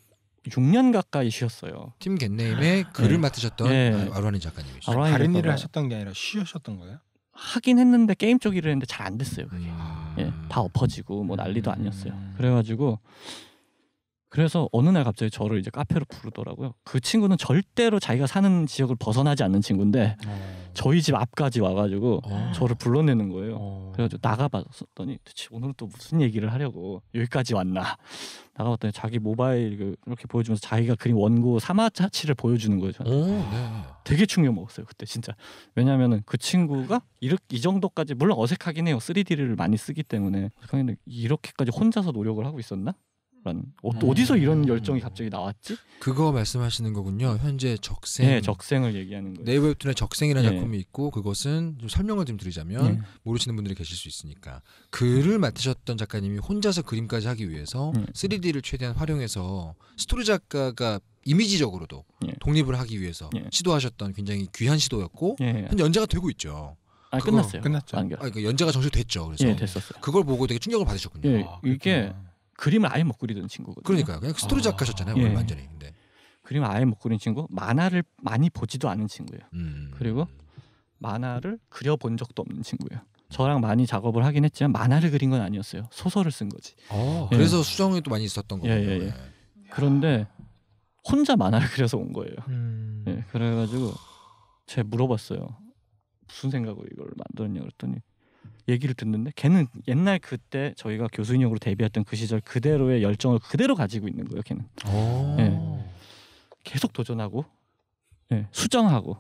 6년 가까이 쉬었어요. 팀 겟네임의 글을 네. 맡으셨던 네. 아로하니 작가님이시죠. 아로하니 다른 일을 하셨던 게 아니라 쉬셨던 거예요? 하긴 했는데 게임 쪽 일을 했는데 잘 안 됐어요. 그게 음. 예, 다 엎어지고 뭐 난리도 음. 아니었어요. 그래가지고 그래서 어느 날 갑자기 저를 이제 카페로 부르더라고요. 그 친구는 절대로 자기가 사는 지역을 벗어나지 않는 친구인데 어. 저희 집 앞까지 와가지고 어. 저를 불러내는 거예요. 어. 그래가지고 나가봤었더니 도 대체 오늘 또 무슨 얘기를 하려고 여기까지 왔나 나가봤더니 자기 모바일 그 이렇게 보여주면서 자기가 그린 원고 사마차치를 보여주는 거예요. 네. 되게 충격 먹었어요 그때 진짜. 왜냐면은그 친구가 이렇게 이 정도까지 물론 어색하긴 해요. 3D를 많이 쓰기 때문에 근데 이렇게까지 혼자서 노력을 하고 있었나? 어, 음. 디서 이런 열정이 갑자기 나왔지? 그거 말씀하시는 거군요. 현재 적생. 네, 적생을 얘기하는 거예요. 네이버 웹툰에 적생이라는 네. 작품이 있고 그것은 좀 설명을 좀 드리자면 네. 모르시는 분들이 계실 수 있으니까 글을 맡으셨던 작가님이 혼자서 그림까지 하기 위해서 네. 음. 3D를 최대한 활용해서 스토리 작가가 이미지적으로도 예. 독립을 하기 위해서 예. 시도하셨던 굉장히 귀한 시도였고 예. 현재 연재가 되고 있죠. 아, 끝났어요. 끝났죠. 아, 그러니까 연재가 정식됐죠. 그래서 예, 됐었어요. 그걸 보고 되게 충격을 받으셨군요. 예, 아, 이게 그림을 아예 못 그리던 친구거든요. 그러니까요. 그냥 스토리 아, 작가셨잖아요. 아, 얼 전에. 근데. 그림을 아예 못 그린 친구, 만화를 많이 보지도 않은 친구예요. 음. 그리고 만화를 그려본 적도 없는 친구예요. 저랑 많이 작업을 하긴 했지만 만화를 그린 건 아니었어요. 소설을 쓴 거지. 어, 그래서 예. 수정이 또 많이 있었던 거예요. 예 예, 예, 예, 그런데 혼자 만화를 그려서 온 거예요. 음. 예, 그래가지고 제가 물어봤어요. 무슨 생각으로 이걸 만들었냐 그랬더니 얘기를 듣는데 걔는 옛날 그때 저희가 교수인역으로 데뷔했던 그 시절 그대로의 열정을 그대로 가지고 있는 거예요. 걔는 네. 계속 도전하고 네. 수정하고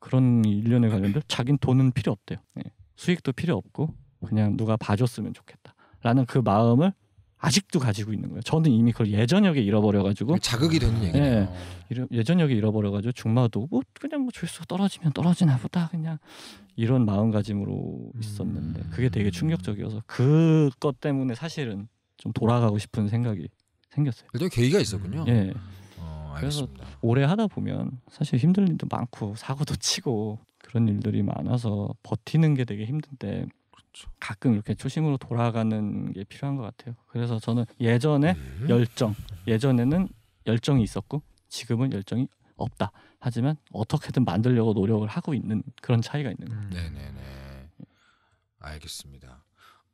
그런 일련의 관련들 자긴 돈은 필요 없대요. 네. 수익도 필요 없고 그냥 누가 봐줬으면 좋겠다라는 그 마음을 아직도 가지고 있는 거예요. 저는 이미 그걸 예전역에 잃어버려가지고 자극이 되는 예, 얘기네요. 예, 예전역에 잃어버려가지고 중마도 뭐 그냥 뭐조수 떨어지면 떨어지나 보다 그냥 이런 마음가짐으로 있었는데 그게 되게 음. 충격적이어서 그 것 때문에 사실은 좀 돌아가고 싶은 생각이 생겼어요. 일단 계기가 있었군요. 예. 어, 그래서 오래 하다 보면 사실 힘든 일도 많고 사고도 치고 그런 일들이 많아서 버티는 게 되게 힘든데 그렇죠. 가끔 이렇게 초심으로 돌아가는 게 필요한 것 같아요. 그래서 저는 예전에 음. 열정, 예전에는 열정이 있었고 지금은 열정이 없다. 하지만 어떻게든 만들려고 노력을 하고 있는 그런 차이가 있는 거예요. 음. 네네네. 알겠습니다.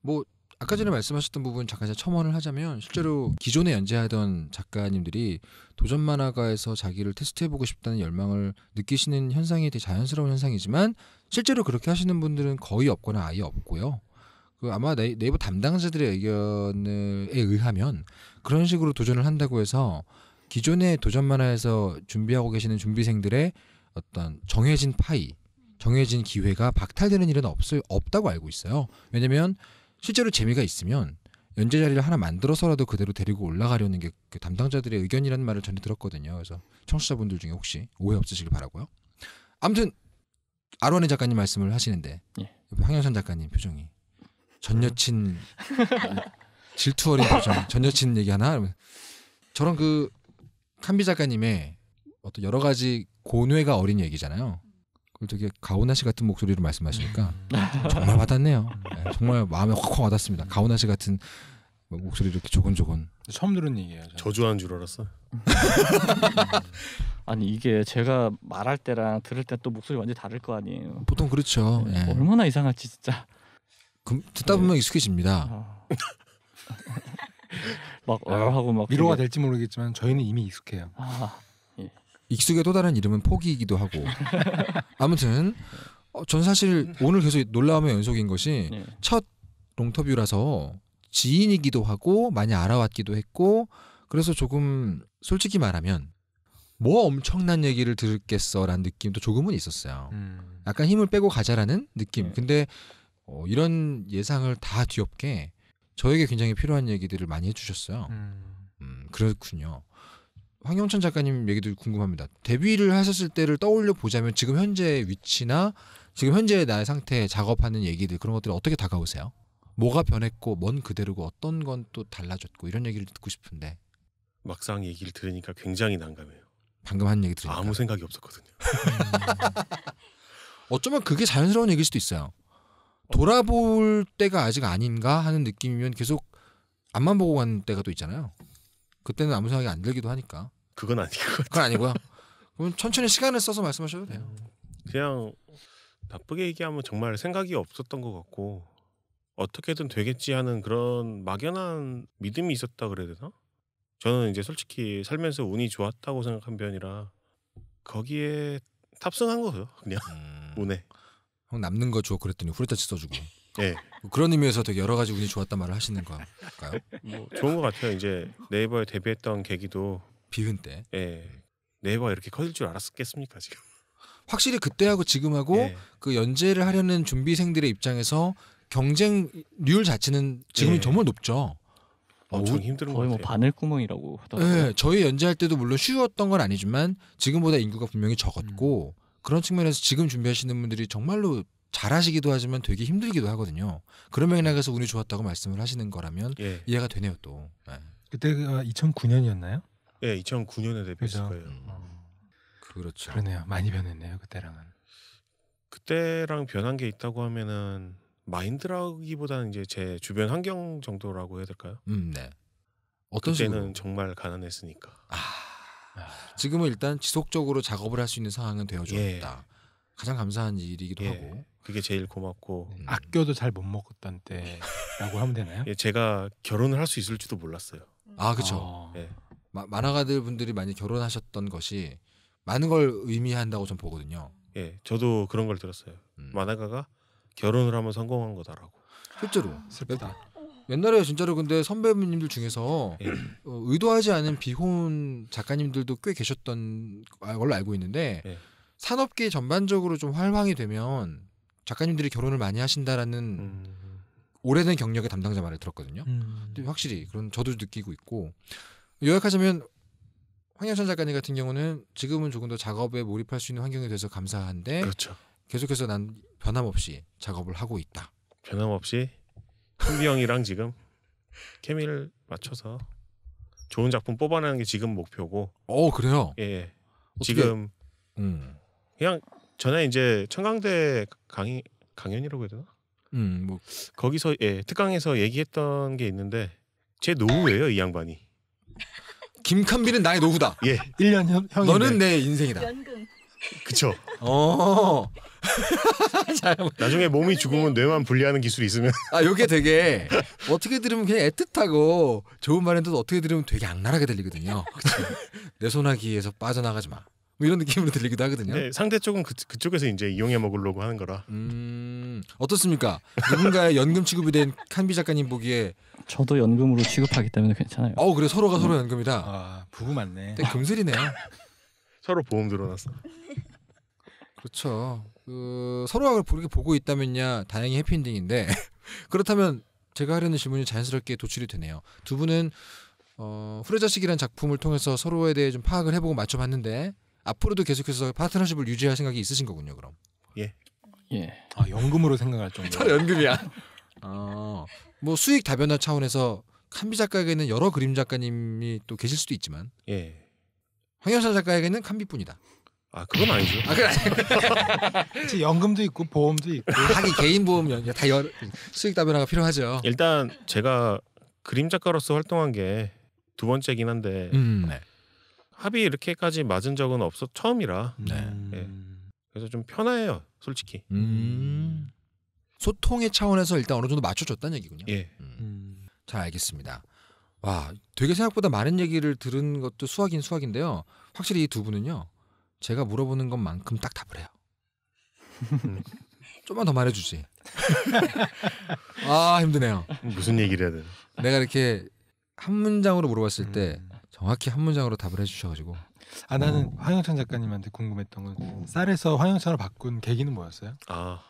뭐 아까 전에 말씀하셨던 부분 잠깐 제 첨언을 하자면 실제로 기존에 연재하던 작가님들이 도전 만화가에서 자기를 테스트해보고 싶다는 열망을 느끼시는 현상이 되게 자연스러운 현상이지만 실제로 그렇게 하시는 분들은 거의 없거나 아예 없고요. 그 아마 내, 내부 담당자들의 의견에 의하면 그런 식으로 도전을 한다고 해서 기존의 도전 만화에서 준비하고 계시는 준비생들의 어떤 정해진 파이 정해진 기회가 박탈되는 일은 없을 없다고 알고 있어요. 왜냐면 실제로 재미가 있으면 연재 자리를 하나 만들어서라도 그대로 데리고 올라가려는 게그 담당자들의 의견이라는 말을 전해 들었거든요. 그래서 청취자분들 중에 혹시 오해 없으시길 바라고요. 아무튼 아로하 작가님 말씀을 하시는데 예. 황영선 작가님 표정이 전 여친 질투 어린 표정, 전 여친 얘기 하나 저런 그 칸비 작가님의 어떤 여러 가지 고뇌가 어린 얘기잖아요. 그걸 되게 가오나 씨 같은 목소리로 말씀하시니까 정말 와닿네요. 네, 정말 마음에 확확 와닿습니다. 가오나 씨 같은 뭐 목소리 이렇게 조곤조곤. 처음 들은 얘기예요. 저주하는 줄 알았어. 아니 이게 제가 말할 때랑 들을 때 또 목소리 완전 히 다를 거 아니에요. 보통 그렇죠. 네. 네. 얼마나 이상할지 진짜. 그, 듣다 보면 네. 익숙해집니다. 어. 막하고막 미로가 될지 모르겠지만 저희는 이미 익숙해요. 아. 익숙의 또 다른 이름은 포기이기도 하고 아무튼 어, 전 사실 오늘 계속 놀라움의 연속인 것이 네. 첫 롱터뷰라서 지인이기도 하고 많이 알아왔기도 했고 그래서 조금 솔직히 말하면 뭐 엄청난 얘기를 들겠어라는 느낌도 조금은 있었어요. 음. 약간 힘을 빼고 가자라는 느낌. 네. 근데 어, 이런 예상을 다 뒤엎게 저에게 굉장히 필요한 얘기들을 많이 해주셨어요. 음. 음, 그렇군요. 황영천 작가님 얘기도 궁금합니다. 데뷔를 하셨을 때를 떠올려 보자면 지금 현재 위치나 지금 현재 나의 상태, 에 작업하는 얘기들 그런 것들이 어떻게 다가오세요? 뭐가 변했고 뭔 그대로고 어떤 건 또 달라졌고 이런 얘기를 듣고 싶은데 막상 얘기를 들으니까 굉장히 난감해요. 방금 한 얘기 들으니까 아무 생각이 없었거든요. 어쩌면 그게 자연스러운 얘기일 수도 있어요. 돌아볼 때가 아직 아닌가 하는 느낌이면 계속 앞만 보고 가는 때가 또 있잖아요. 그때는 아무 생각이 안 들기도 하니까. 그건 아닌 것 같아요. 그건 아니고요. 그럼 천천히 시간을 써서 말씀하셔도 돼요. 그냥 나쁘게 얘기하면 정말 생각이 없었던 것 같고 어떻게든 되겠지 하는 그런 막연한 믿음이 있었다 그래야 되나? 저는 이제 솔직히 살면서 운이 좋았다고 생각한 편이라 거기에 탑승한 거예 그냥 음. 운에. 형 남는 거 줘 그랬더니 후레타치 써주고. 네. 그런 의미에서 되게 여러 가지 운이 좋았단 말을 하시는 건가요? 뭐 좋은 것 같아요. 이제 네이버에 데뷔했던 계기도 비흔 때. 예. 네버 이렇게 커질 줄 알았겠습니까 지금? 확실히 그때하고 지금하고 예. 그 연재를 하려는 준비생들의 입장에서 경쟁률 자체는 지금이 예. 정말 높죠. 엄청 어, 힘들든 거의 뭐 바늘 구멍이라고 하더라고요. 네, 저희 연재할 때도 물론 쉬웠던 건 아니지만 지금보다 인구가 분명히 적었고 음. 그런 측면에서 지금 준비하시는 분들이 정말로 잘하시기도 하지만 되게 힘들기도 하거든요. 그런 맥락에서 음. 운이 좋았다고 말씀을 하시는 거라면 예. 이해가 되네요 또. 네. 그때가 2009년이었나요? 예, 2009년에 데뷔했을 거예요. 음. 그렇죠. 그러네요. 많이 변했네요 그때랑은. 그때랑 변한 게 있다고 하면은 마인드라기보다는 이제 제 주변 환경 정도라고 해야 될까요? 음, 네. 어떤 때는 식으로? 정말 가난했으니까. 아. 아, 지금은 일단 지속적으로 작업을 할 수 있는 상황은 되어줬다. 예. 가장 감사한 일이기도 예. 하고. 그게 제일 고맙고. 음. 음. 아껴도 잘 못 먹었던 때라고 하면 되나요? 예, 제가 결혼을 할 수 있을지도 몰랐어요. 아, 그렇죠. 아. 예. 마, 만화가들 분들이 많이 결혼하셨던 것이 많은 걸 의미한다고 전 보거든요. 예, 저도 그런 걸 들었어요. 음. 만화가가 결혼을 하면 성공한 거다라고. 실제로 아, 슬프다. 옛날에 진짜로 근데 선배님들 중에서 예. 어, 의도하지 않은 비혼 작가님들도 꽤 계셨던 아, 걸로 알고 있는데 예. 산업계 전반적으로 좀 활황이 되면 작가님들이 결혼을 많이 하신다라는 음. 오래된 경력의 담당자 말을 들었거든요. 음. 근데 확실히 그런 저도 느끼고 있고 요약하자면 황영선 작가님 같은 경우는 지금은 조금 더 작업에 몰입할 수 있는 환경이 돼서 감사한데 그렇죠. 계속해서 난 변함없이 작업을 하고 있다. 변함없이 현비 형이랑 지금 케미를 맞춰서 좋은 작품 뽑아내는 게 지금 목표고. 어 그래요. 예. 예. 어떻게... 지금 음. 그냥 전에 이제 청강대 강의 강연이라고 해야 되나? 음 뭐 거기서 예 특강에서 얘기했던 게 있는데 제 노후예요 이 양반이. 김칸비는 나의 노후다. 예, 1년 형. 형인데. 너는 내 인생이다. 연금. 그쵸. 어. 잘 봐. 나중에 몸이 죽으면 뇌만 분리하는 기술이 있으면 아, 요게 되게 어떻게 들으면 그냥 애틋하고 좋은 말인데도 어떻게 들으면 되게 악랄하게 들리거든요. 내 소나기에서 빠져나가지 마. 뭐 이런 느낌으로 들리기도 하거든요. 네, 상대 쪽은 그, 그쪽에서 이제 이용해 먹으려고 하는 거라. 음, 어떻습니까? 누군가의 연금 취급이 된 칸비 작가님 보기에 저도 연금으로 취급하기 때문에 괜찮아요. 어, 그래 서로가 서로 연금이다. 아, 부부 맞네. 근 네, 금슬이네요. 서로 보험 들어놨어. 그렇죠. 그 서로가 그렇게 보고 있다면야 다행히 해피엔딩인데 그렇다면 제가 하려는 질문이 자연스럽게 도출이 되네요. 두 분은 어, 후레자식이라는 작품을 통해서 서로에 대해 좀 파악을 해보고 맞춰봤는데 앞으로도 계속해서 파트너십을 유지할 생각이 있으신 거군요, 그럼. 예. 예. 아, 연금으로 생각할 정도. 로 연금이야. 어. 뭐 수익 다변화 차원에서 칸비 작가에게는 여러 그림 작가님이 또 계실 수도 있지만. 예. 황영선 작가에게는 칸비뿐이다. 아, 그건 아니죠. 아, 그래. 연금도 있고 보험도 있고. 하긴 개인 보험 연, 다 수익 다변화가 필요하죠. 일단 제가 그림 작가로서 활동한 게 두 번째긴 한데 음. 네. 합이 이렇게까지 맞은 적은 없어 처음이라. 네. 네. 그래서 좀 편해요, 솔직히. 음. 음. 소통의 차원에서 일단 어느 정도 맞춰줬다는 얘기군요. 예. 음. 음. 잘 알겠습니다. 와, 되게 생각보다 많은 얘기를 들은 것도 수학인 수학인데요. 확실히 이 두 분은요, 제가 물어보는 것만큼 딱 답을 해요. 좀만 더 말해주지. 아 힘드네요. 무슨 얘기를 해야 돼? 내가 이렇게 한 문장으로 물어봤을 때 정확히 한 문장으로 답을 해주셔가지고 아 나는 어. 황영찬 작가님한테 궁금했던 건 쌀에서 황영찬으로 바꾼 계기는 뭐였어요? 아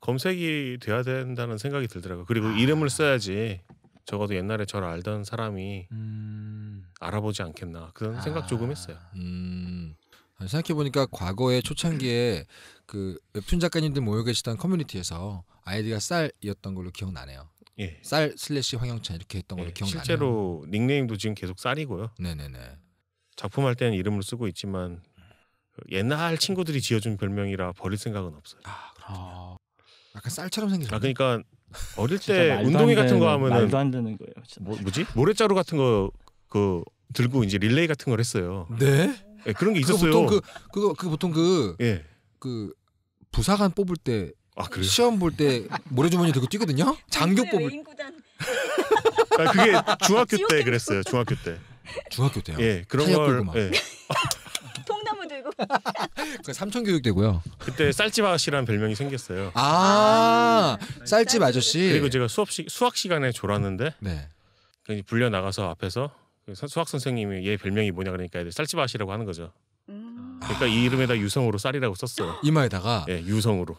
검색이 돼야 된다는 생각이 들더라고. 그리고 아. 이름을 써야지 적어도 옛날에 저를 알던 사람이 음... 알아보지 않겠나 그런 생각 아. 조금 했어요. 음. 생각해보니까 과거에 초창기에 그 웹툰 작가님들 모여 계시던 커뮤니티에서 아이디가 쌀이었던 걸로 기억나네요. 예. 쌀 슬래시 황영찬 이렇게 했던 걸로 예. 기억나네요. 실제로 닉네임도 지금 계속 쌀이고요. 네네네. 작품할 때는 이름을 쓰고 있지만 옛날 친구들이 지어준 별명이라 버릴 생각은 없어요. 아, 아 약간 쌀처럼 생긴어 아, 그러니까 어릴 때 운동회 같은 거 하면은 말도 안 되는 거예요. 뭐, 뭐지? 모래자루 같은 거 그 들고 이제 릴레이 같은 걸 했어요. 네? 네, 그런 게 있었어요. 보통 그 그거 그 보통 그그 예. 그 부사관 뽑을 때 아, 시험 볼 때 모래주머니 들고 뛰거든요. 장교 뽑을 아, 그게 중학교 때 그랬어요. 중학교 때. 중학교 때요. 예, 그런 걸 예. 통나무 들고. 그 삼천 교육되고요. 그때 쌀집 아저씨라는 별명이 생겼어요. 아, 아 쌀집 아저씨. 그리고 제가 수업 시, 수학 시간에 졸았는데 네. 불려 나가서 앞에서 그 수학 선생님이 얘 별명이 뭐냐 그러니까 애들 쌀집아시라고 하는 거죠. 음. 그러니까 이 이름에다 아. 유성으로 쌀이라고 썼어요. 이마에다가 예, 유성으로.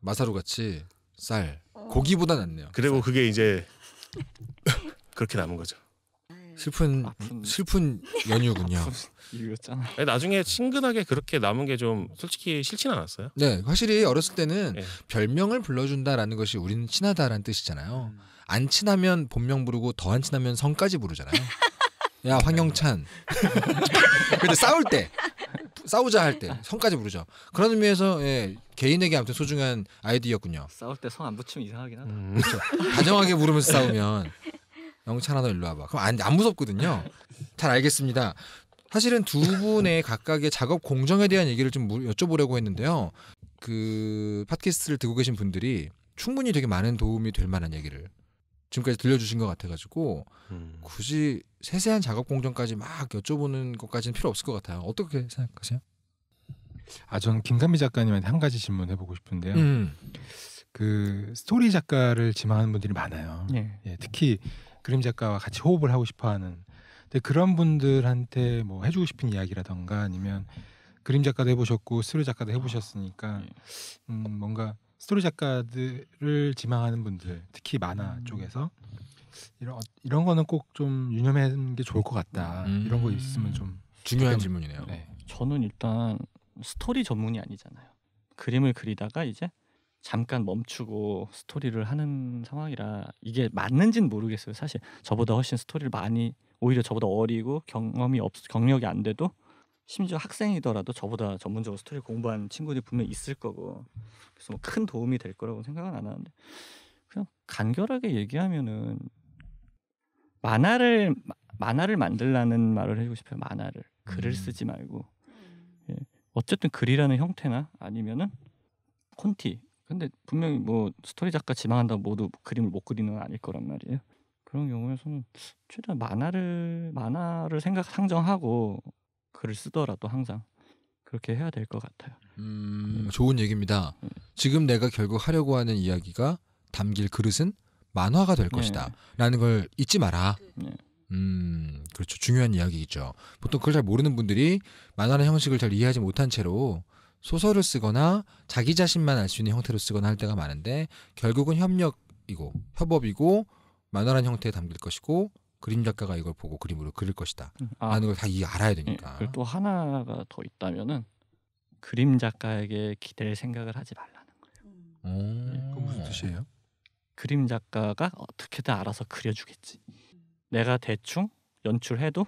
마사루 같이 쌀 어. 고기보다 낫네요. 그리고 그게 이제 그렇게 남은 거죠. 네. 슬픈 아픈... 슬픈 연유군요. 이유였잖아. 나중에 친근하게 그렇게 남은 게 좀 솔직히 싫진 않았어요. 네, 확실히 어렸을 때는 네. 별명을 불러준다라는 것이 우리는 친하다라는 뜻이잖아요. 음. 안 친하면 본명 부르고 더 안 친하면 성까지 부르잖아요. 야 황영찬. 근데 싸울 때 싸우자 할 때 성까지 부르죠. 그런 의미에서 예, 개인에게 아무튼 소중한 아이디였군요. 싸울 때 성 안 붙이면 이상하긴 하다. 음, 그렇죠. 다정하게 부르면서 싸우면 영찬아 너 일로 와봐. 그럼 안, 안 무섭거든요. 잘 알겠습니다. 사실은 두 분의 각각의 작업 공정에 대한 얘기를 좀 여쭤보려고 했는데요. 그 팟캐스트를 듣고 계신 분들이 충분히 되게 많은 도움이 될 만한 얘기를 지금까지 들려주신 것 같아가지고 음. 굳이 세세한 작업 공정까지 막 여쭤보는 것까지는 필요 없을 것 같아요. 어떻게 생각하세요? 아 저는 김선미 작가님한테 한 가지 질문 해보고 싶은데요. 음. 그 스토리 작가를 지망하는 분들이 많아요. 예. 예, 특히 그림 작가와 같이 호흡을 하고 싶어하는. 근데 그런 분들한테 뭐 해주고 싶은 이야기라던가 아니면 그림 작가도 해보셨고 스토리 작가도 해보셨으니까 네. 음, 뭔가 스토리 작가들을 지망하는 분들 특히 만화 음. 쪽에서 이런 어, 이런 거는 꼭 좀 유념하는 게 좋을 것 같다 음. 이런 거 있으면 음. 좀 중요한 질문이네요. 네. 저는 일단 스토리 전문이 아니잖아요. 그림을 그리다가 이제 잠깐 멈추고 스토리를 하는 상황이라 이게 맞는지는 모르겠어요. 사실 저보다 훨씬 스토리를 많이 오히려 저보다 어리고 경험이 없 경력이 안 돼도 심지어 학생이더라도 저보다 전문적으로 스토리 공부한 친구들이 분명 있을 거고 그래서 뭐큰 도움이 될 거라고 생각은 안 하는데 그냥 간결하게 얘기하면은 만화를 만화를 만들라는 말을 해주고 싶어요 만화를 글을 음. 쓰지 말고 음. 예. 어쨌든 글이라는 형태나 아니면은 콘티 근데 분명히 뭐 스토리 작가 지망한다고 모두 그림을 못 그리는 건 아닐 거란 말이에요 그런 경우에서는 최대한 만화를 만화를 생각 상정하고 글을 쓰더라도 항상 그렇게 해야 될 것 같아요. 음, 음, 좋은 얘기입니다. 네. 지금 내가 결국 하려고 하는 이야기가 담길 그릇은 만화가 될 네. 것이다. 라는 걸 잊지 마라. 네. 음, 그렇죠. 중요한 이야기이죠. 보통 그걸 잘 모르는 분들이 만화의 형식을 잘 이해하지 못한 채로 소설을 쓰거나 자기 자신만 알 수 있는 형태로 쓰거나 할 때가 많은데 결국은 협력이고 협업이고 만화란 형태에 담길 것이고 그림 작가가 이걸 보고 그림으로 그릴 것이다. 음, 아, 라는 걸다이 알아야 되니까. 예, 또 하나가 더 있다면은 그림 작가에게 기댈 생각을 하지 말라는 거예요. 음. 예. 그 무슨 네. 뜻이에요? 그림 작가가 어떻게든 알아서 그려주겠지. 음. 내가 대충 연출해도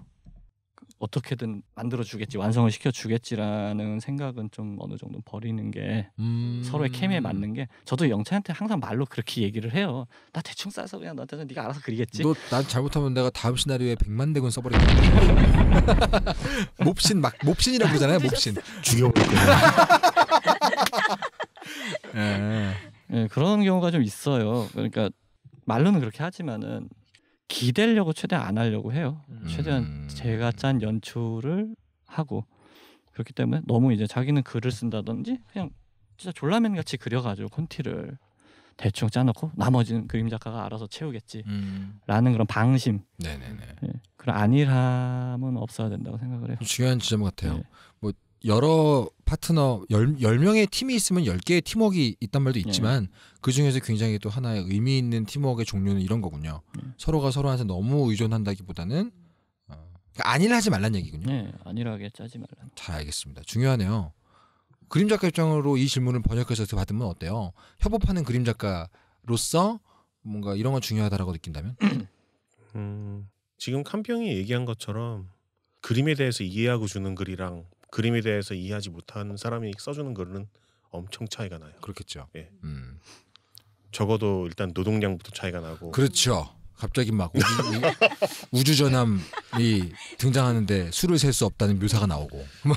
어떻게든 만들어주겠지 완성을 시켜주겠지라는 생각은 좀 어느 정도 버리는 게 음... 서로의 케미에 맞는 게 저도 영채한테 항상 말로 그렇게 얘기를 해요 나 대충 싸서 그냥 나한테 네가 알아서 그리겠지 너난 잘못하면 내가 다음 시나리오에 백만 대군 써버리겠 몹신 막 몹신이라고 그러잖아요 몹신 죽여버릴 거야 예. 예. 그런 경우가 좀 있어요 그러니까 말로는 그렇게 하지만은 기대려고 최대한 안 하려고 해요. 음. 최대한 제가 짠 연출을 하고 그렇기 때문에 너무 이제 자기는 글을 쓴다든지 그냥 진짜 졸라맨 같이 그려가지고 콘티를 대충 짜놓고 나머지는 그림 작가가 알아서 채우겠지라는 음. 그런 방심, 네네네. 예, 그런 안일함은 없어야 된다고 생각을 해요. 중요한 지점 같아요. 네. 뭐 여러 파트너 열명의 팀이 있으면 열개의 팀워크가 있단 말도 있지만 예. 그중에서 굉장히 또 하나의 의미 있는 팀워크의 종류는 이런 거군요. 예. 서로가 서로한테 너무 의존한다기보다는 어, 그러니까 안일하지 말란 얘기군요. 네, 예, 안일하게 짜지 말라. 잘 알겠습니다. 중요하네요. 그림 작가 입장으로 이 질문을 번역해서 그 받으면 어때요? 협업하는 그림 작가로서 뭔가 이런 건 중요하다라고 느낀다면? 음, 지금 칸병이 얘기한 것처럼 그림에 대해서 이해하고 주는 글이랑 그림에 대해서 이해하지 못한 사람이 써주는 글은 엄청 차이가 나요. 그렇겠죠. 예. 음. 적어도 일단 노동량부터 차이가 나고. 그렇죠. 갑자기 막 우주, 전함이 등장하는데 수를 셀 수 없다는 묘사가 나오고. 뭐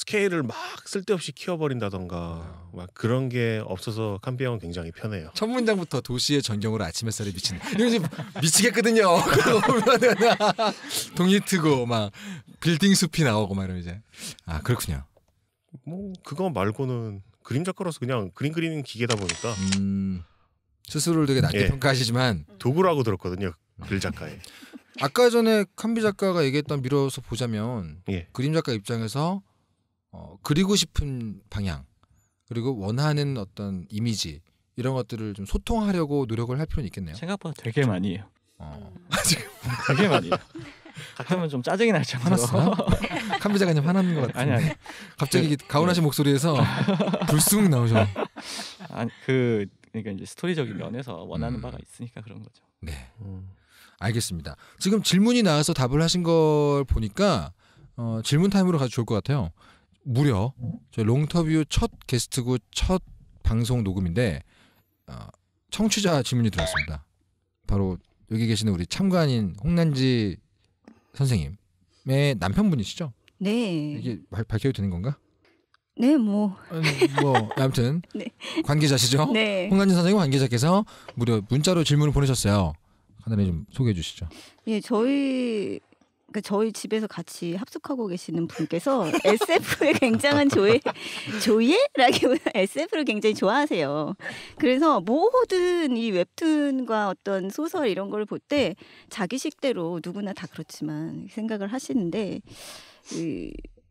스케일을 막 쓸데없이 키워버린다던가 아. 막 그런 게 없어서 캄비형은 굉장히 편해요. 첫 문장부터 도시의 전경으로 아침 햇살에 비친 이거 지금 미치겠거든요. 동이 트고 막 빌딩 숲이 나오고 막 이러면 이제 아 그렇군요. 뭐 그거 말고는 그림 작가로서 그냥 그림 그리는 기계다 보니까 음, 스스로를 되게 낮게 예. 평가하시지만 도구라고 들었거든요. 그림 작가에 아까 전에 캄비 작가가 얘기했던 미뤄서 보자면 예. 그림 작가 입장에서 어, 그리고 싶은 방향 그리고 원하는 어떤 이미지 이런 것들을 좀 소통하려고 노력을 할 필요는 있겠네요. 생각보다 되게 많이 해요. 어. 되게 많이 해요. 가끔은 좀 짜증이 날 정도로. 칸 비자가님 화나는 것 같아. 아니 아니. 갑자기 그, 가온하신 네. 예. 목소리에서 불쑥 나오죠. 아니 그 그러니까 이제 스토리적인 면에서 원하는 음. 바가 있으니까 그런 거죠. 네. 음. 알겠습니다. 지금 질문이 나와서 답을 하신 걸 보니까 어, 질문 타임으로 가도 좋을 것 같아요. 무려 저희 롱터뷰 첫 게스트고 첫 방송 녹음인데 어, 청취자 질문이 들어왔습니다. 바로 여기 계시는 우리 참관인 홍난지 선생님의 남편분이시죠? 네. 이게 발, 밝혀도 되는 건가? 네, 뭐. 뭐 아무튼 네. 관계자시죠? 네. 홍난지 선생님 관계자께서 무려 문자로 질문을 보내셨어요. 간단히 좀 소개해 주시죠. 예, 저희 그 저희 집에서 같이 합숙하고 계시는 분께서 SF를 굉장한 조예 조예라기보다 SF를 굉장히 좋아하세요. 그래서 모든 이 웹툰과 어떤 소설 이런 걸 볼 때 자기식대로 누구나 다 그렇지만 생각을 하시는데 그,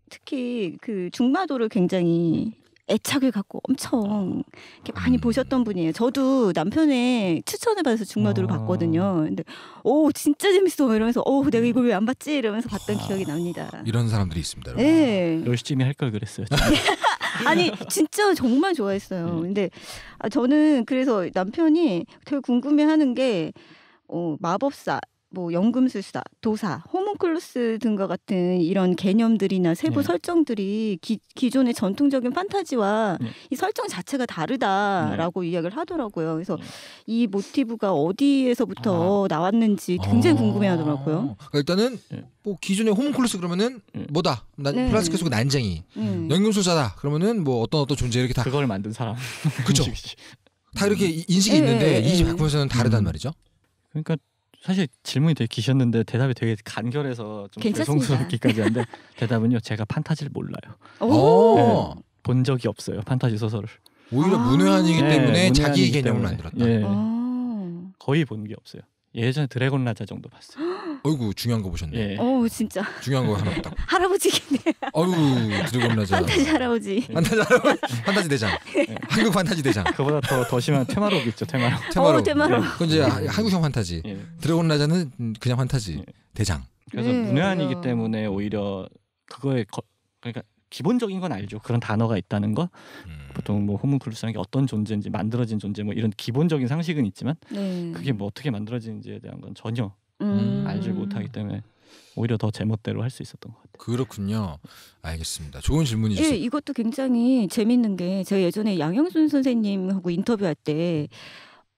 특히 그 중마도를 굉장히 애착을 갖고 엄청 아. 이렇게 많이 보셨던 분이에요. 저도 남편의 추천을 받아서 중마도를 아. 봤거든요. 근데 오 어, 진짜 재밌어 이러면서 오 어, 내가 이걸 왜 안 봤지 이러면서 봤던 기억이 납니다. 이런 사람들이 있습니다. 네. 열심히 할 걸 그랬어요. 아니 진짜 정말 좋아했어요. 음. 근데 아, 저는 그래서 남편이 되게 궁금해하는 게 어, 마법사 뭐 연금술사, 도사, 호문클루스 등과 같은 이런 개념들이나 세부 네. 설정들이 기, 기존의 전통적인 판타지와 네. 이 설정 자체가 다르다라고 네. 이야기를 하더라고요. 그래서 네. 이 모티브가 어디에서부터 아. 나왔는지 굉장히 아. 궁금해하더라고요. 그러니까 일단은 네. 뭐 기존의 호문클루스 그러면은 네. 뭐다 난, 플라스크 속 난쟁이, 음. 연금술사다 그러면은 뭐 어떤 어떤 존재 이렇게 다 그걸 만든 사람 그죠? 렇다 이렇게 음. 인식이 예, 있는데 예, 이 예. 바꾸면서는 다르단 음. 말이죠. 그러니까 사실 질문이 되게 기셨는데 대답이 되게 간결해서 좀 죄송스럽기까지 한데 대답은요 제가 판타지를 몰라요. 어. 네, 본 적이 없어요 판타지 소설을. 오히려 아. 문외한이기 네, 때문에 네, 자기 개념을 만들었다. 네. 아. 거의 본 게 없어요. 예전에 드래곤 라자 정도 봤어요. 어이구 중요한 거 보셨네. 예. 진짜. 중요한 거 하나 봤다. 할아버지겠네. 어유 드래곤 라자. 판타지 할아버지. 판타지 할아버지. 판타지 대장. 예. 한국 판타지 대장. 그보다 더 더 심한 테마록 있죠 테마록. 테마록. 테마록. 그건 이제 예. 한국형 판타지. 예. 드래곤 라자는 그냥 판타지 예. 대장. 그래서 네, 문외한이기 때문에 오히려 그거에 거, 그러니까 기본적인 건 알죠. 그런 단어가 있다는 거. 음. 보통 뭐 호문클루스라는 게 어떤 존재인지 만들어진 존재 뭐 이런 기본적인 상식은 있지만 네. 그게 뭐 어떻게 만들어지는지에 대한 건 전혀 음. 알지 못하기 때문에 오히려 더 제멋대로 할 수 있었던 것 같아요. 그렇군요. 알겠습니다. 좋은 질문이 주 예, 이것도 굉장히 재밌는 게 제가 예전에 양영순 선생님하고 인터뷰할 때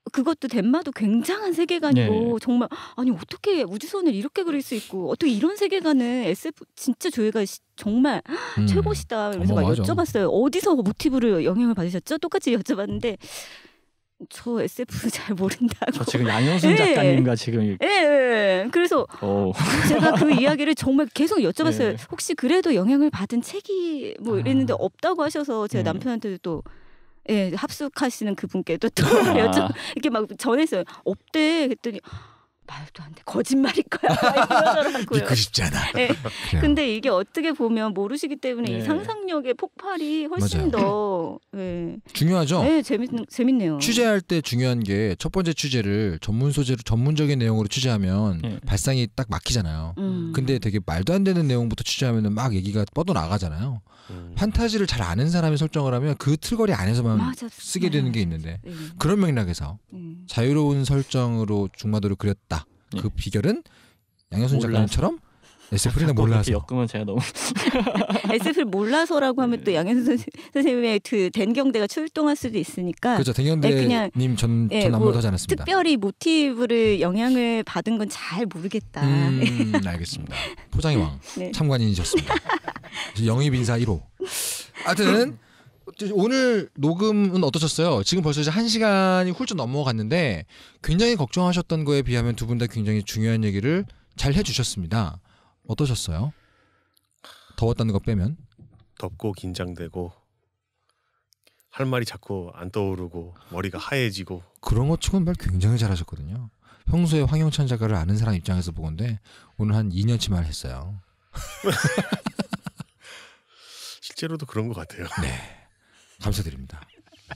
그것도 덴마도 굉장한 세계관이고 예. 정말 아니 어떻게 우주선을 이렇게 그릴 수 있고 어떻게 이런 세계관을 SF 진짜 조예가 시, 정말 음. 최고시다 이러면서 막 여쭤봤어요. 어디서 모티브를 영향을 받으셨죠? 똑같이 여쭤봤는데 저 SF 잘 모른다고. 저 지금 양효순 예. 작가님과 예. 지금. 예, 예, 그래서 오. 어. 제가 그 이야기를 정말 계속 여쭤봤어요. 예. 혹시 그래도 영향을 받은 책이 뭐 아. 이랬는데 아. 없다고 하셔서 제가 네. 남편한테도 또 예, 합숙하시는 그분께도 또 아. 여쭤 이렇게 막 전했어요. 없대 그랬더니 말도 안 돼. 거짓말일 거야. 믿고 싶지 않아. 네. 근데 이게 어떻게 보면 모르시기 때문에 네. 이 예. 상상력의 폭발이 훨씬 맞아요. 더 네. 중요하죠. 네, 재밌 재밌네요. 취재할 때 중요한 게 첫 번째 취재를 전문 소재로 전문적인 내용으로 취재하면 네. 발상이 딱 막히잖아요. 음. 근데 되게 말도 안 되는 내용부터 취재하면막 얘기가 뻗어 나가잖아요. 음. 판타지를 잘 아는 사람이 설정을 하면 그 틀거리 안에서만 맞아. 쓰게 되는 게 있는데 네. 그런 맥락에서 네. 자유로운 설정으로 중마도를 그렸다. 예. 그 예. 비결은 양현순 작가님처럼 에스프린을 몰라서. 엮으면 제가 너무 에스프린 몰라서라고 하면 또 네. 양현순 선생님의 그댄경대가 출동할 수도 있으니까. 그렇죠. 댄경대님 네, 전전 예, 뭐 안 못하지 않았습니다. 특별히 모티브를 영향을 받은 건 잘 모르겠다. 음, 알겠습니다. 포장의 왕 네. 참관인이셨습니다. 영입 인사 1호. 하여튼. 오늘 녹음은 어떠셨어요? 지금 벌써 이제 한 시간이 훌쩍 넘어갔는데 굉장히 걱정하셨던 거에 비하면 두 분 다 굉장히 중요한 얘기를 잘 해주셨습니다. 어떠셨어요? 더웠다는 거 빼면 덥고 긴장되고 할 말이 자꾸 안 떠오르고 머리가 하얘지고 그런 것 치고는 말 굉장히 잘하셨거든요. 평소에 황영찬 작가를 아는 사람 입장에서 보건데 오늘 한 2년치 말 했어요. 실제로도 그런 것 같아요. 네. 감사드립니다.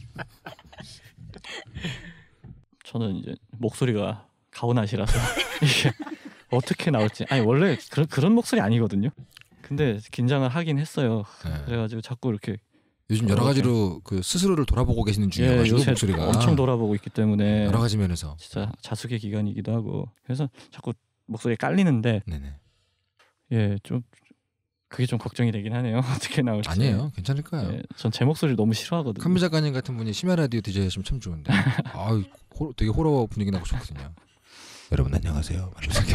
저는 이제 목소리가 가온하시라서 어떻게 나올지 아니 원래 그런 그런 목소리 아니거든요. 근데 긴장을 하긴 했어요. 네. 그래가지고 자꾸 이렇게 요즘 여러 어, 가지로 네. 그 스스로를 돌아보고 계시는 중이어가 예, 목소리가 엄청 돌아보고 있기 때문에 여러 가지 면에서 진짜 자숙의 기간이기도 하고 그래서 자꾸 목소리 깔리는데 네네. 예, 좀 그게 좀 걱정이 되긴 하네요. 어떻게 나올지. 아니에요. 괜찮을 까요 네, 예, 전제 목소리를 너무 싫어하거든요. 칸비 작가님 같은 분이 심야 라디오 디제이 시면참 좋은데. 아, 되게 호러 분위기 나고 좋거든요. 여러분 안녕하세요.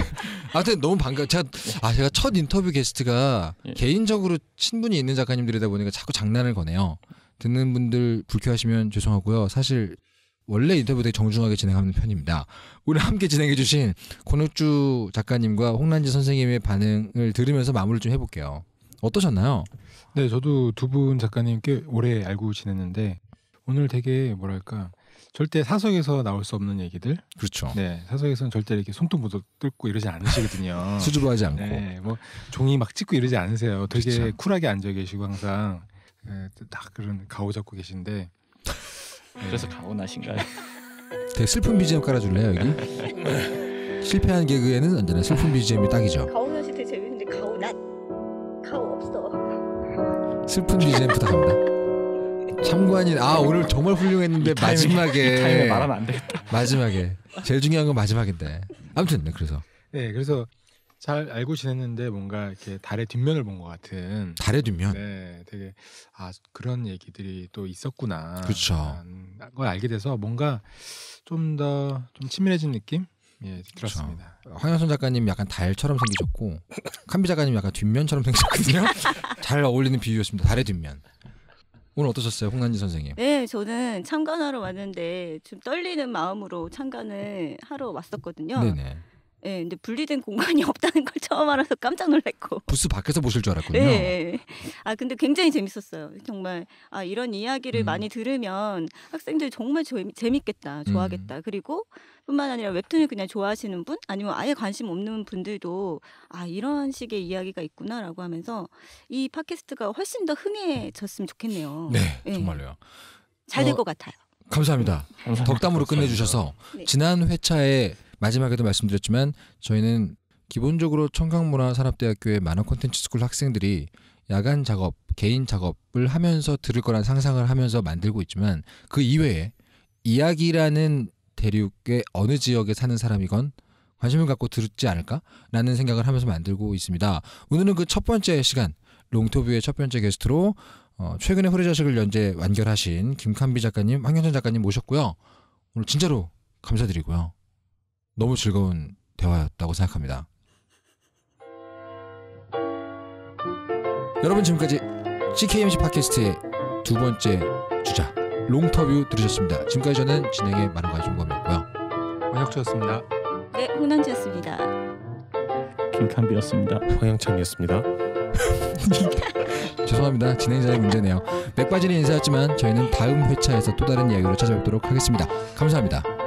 아무튼 너무 반가. 제가 아 제가 첫 인터뷰 게스트가 예. 개인적으로 친분이 있는 작가님들이다 보니까 자꾸 장난을 거네요. 듣는 분들 불쾌하시면 죄송하고요. 사실 원래 인터뷰 되게 정중하게 진행하는 편입니다. 오늘 함께 진행해주신 권혁주 작가님과 홍란지 선생님의 반응을 들으면서 마무리좀 해볼게요. 어떠셨나요? 네, 저도 두 분 작가님 꽤 오래 알고 지냈는데 오늘 되게 뭐랄까 절대 사석에서 나올 수 없는 얘기들. 그렇죠. 네, 사석에서는 절대 이렇게 손톱 못 뜯고 이러지 않으시거든요. 수줍어하지 않고. 네, 뭐 종이 막 찍고 이러지 않으세요. 되게 그렇죠. 쿨하게 앉아 계시고 항상 네, 딱 그런 가오 잡고 계신데 그래서 가오나신가요 되게 슬픈 BGM 깔아줄래요 여기? 실패한 개그에는 언제나 슬픈 BGM이 딱이죠. 가온하 씨 되게 재밌는데 가온한 가온 없어. 슬픈 BGM 부탁합니다. 참관인 아 오늘 정말 훌륭했는데 타임이, 마지막에 말하면 안 되겠다. 마지막에 제일 중요한 건 마지막인데 아무튼 네, 그래서 네 그래서 잘 알고 지냈는데 뭔가 이렇게 달의 뒷면을 본 것 같은 달의 뒷면. 네, 되게 아 그런 얘기들이 또 있었구나. 그렇죠. 걸 알게 돼서 뭔가 좀 더좀 좀 친밀해진 느낌. 예, 들었습니다. 황현선 작가님 약간 달처럼 생기셨고 칸비 작가님 약간 뒷면처럼 생기셨거든요. 잘 어울리는 비유였습니다. 달의 뒷면. 오늘 어떠셨어요, 홍난지 선생님? 네, 저는 참관하러 왔는데 좀 떨리는 마음으로 참관을 하러 왔었거든요. 네네. 예, 네, 근데 분리된 공간이 없다는 걸 처음 알아서 깜짝 놀랐고. 부스 밖에서 보실 줄 알았군요. 네. 아, 근데 굉장히 재밌었어요. 정말 아, 이런 이야기를 음. 많이 들으면 학생들 정말 조, 재밌겠다, 음. 좋아하겠다. 음. 그리고 뿐만 아니라 웹툰을 그냥 좋아하시는 분 아니면 아예 관심 없는 분들도 아, 이런 식의 이야기가 있구나라고 하면서 이 팟캐스트가 훨씬 더 흥해졌으면 좋겠네요. 네, 네. 정말로요. 잘 될것 어, 같아요. 감사합니다. 음, 감사합니다. 덕담으로 감사합니다. 끝내주셔서 네. 지난 회차에 마지막에도 말씀드렸지만 저희는 기본적으로 청강문화산업대학교의 많은 콘텐츠 스쿨 학생들이 야간 작업, 개인 작업을 하면서 들을 거란 상상을 하면서 만들고 있지만 그 이외에 이야기라는 대륙의 어느 지역에 사는 사람이건 관심을 갖고 들었지 않을까라는 생각을 하면서 만들고 있습니다. 오늘은 그 첫 번째 시간 롱토뷰의 첫 번째 게스트로 어, 최근에 후레자식을 연재 완결하신 김칸비 작가님, 황현선 작가님 모셨고요. 오늘 진짜로 감사드리고요. 너무 즐거운 대화였다고 생각합니다. 여러분 지금까지 CKMC 팟캐스트의 두 번째 주자 롱터뷰 들으셨습니다. 지금까지 저는 진행의 마루가 준범이었고요. 원혁주였습니다. 네, 홍난지였습니다. 김칸비였습니다. 황영찬이었습니다. 죄송합니다. 진행자의 문제네요. 맥빠진이 인사였지만 저희는 다음 회차에서 또 다른 이야기로 찾아뵙도록 하겠습니다. 감사합니다.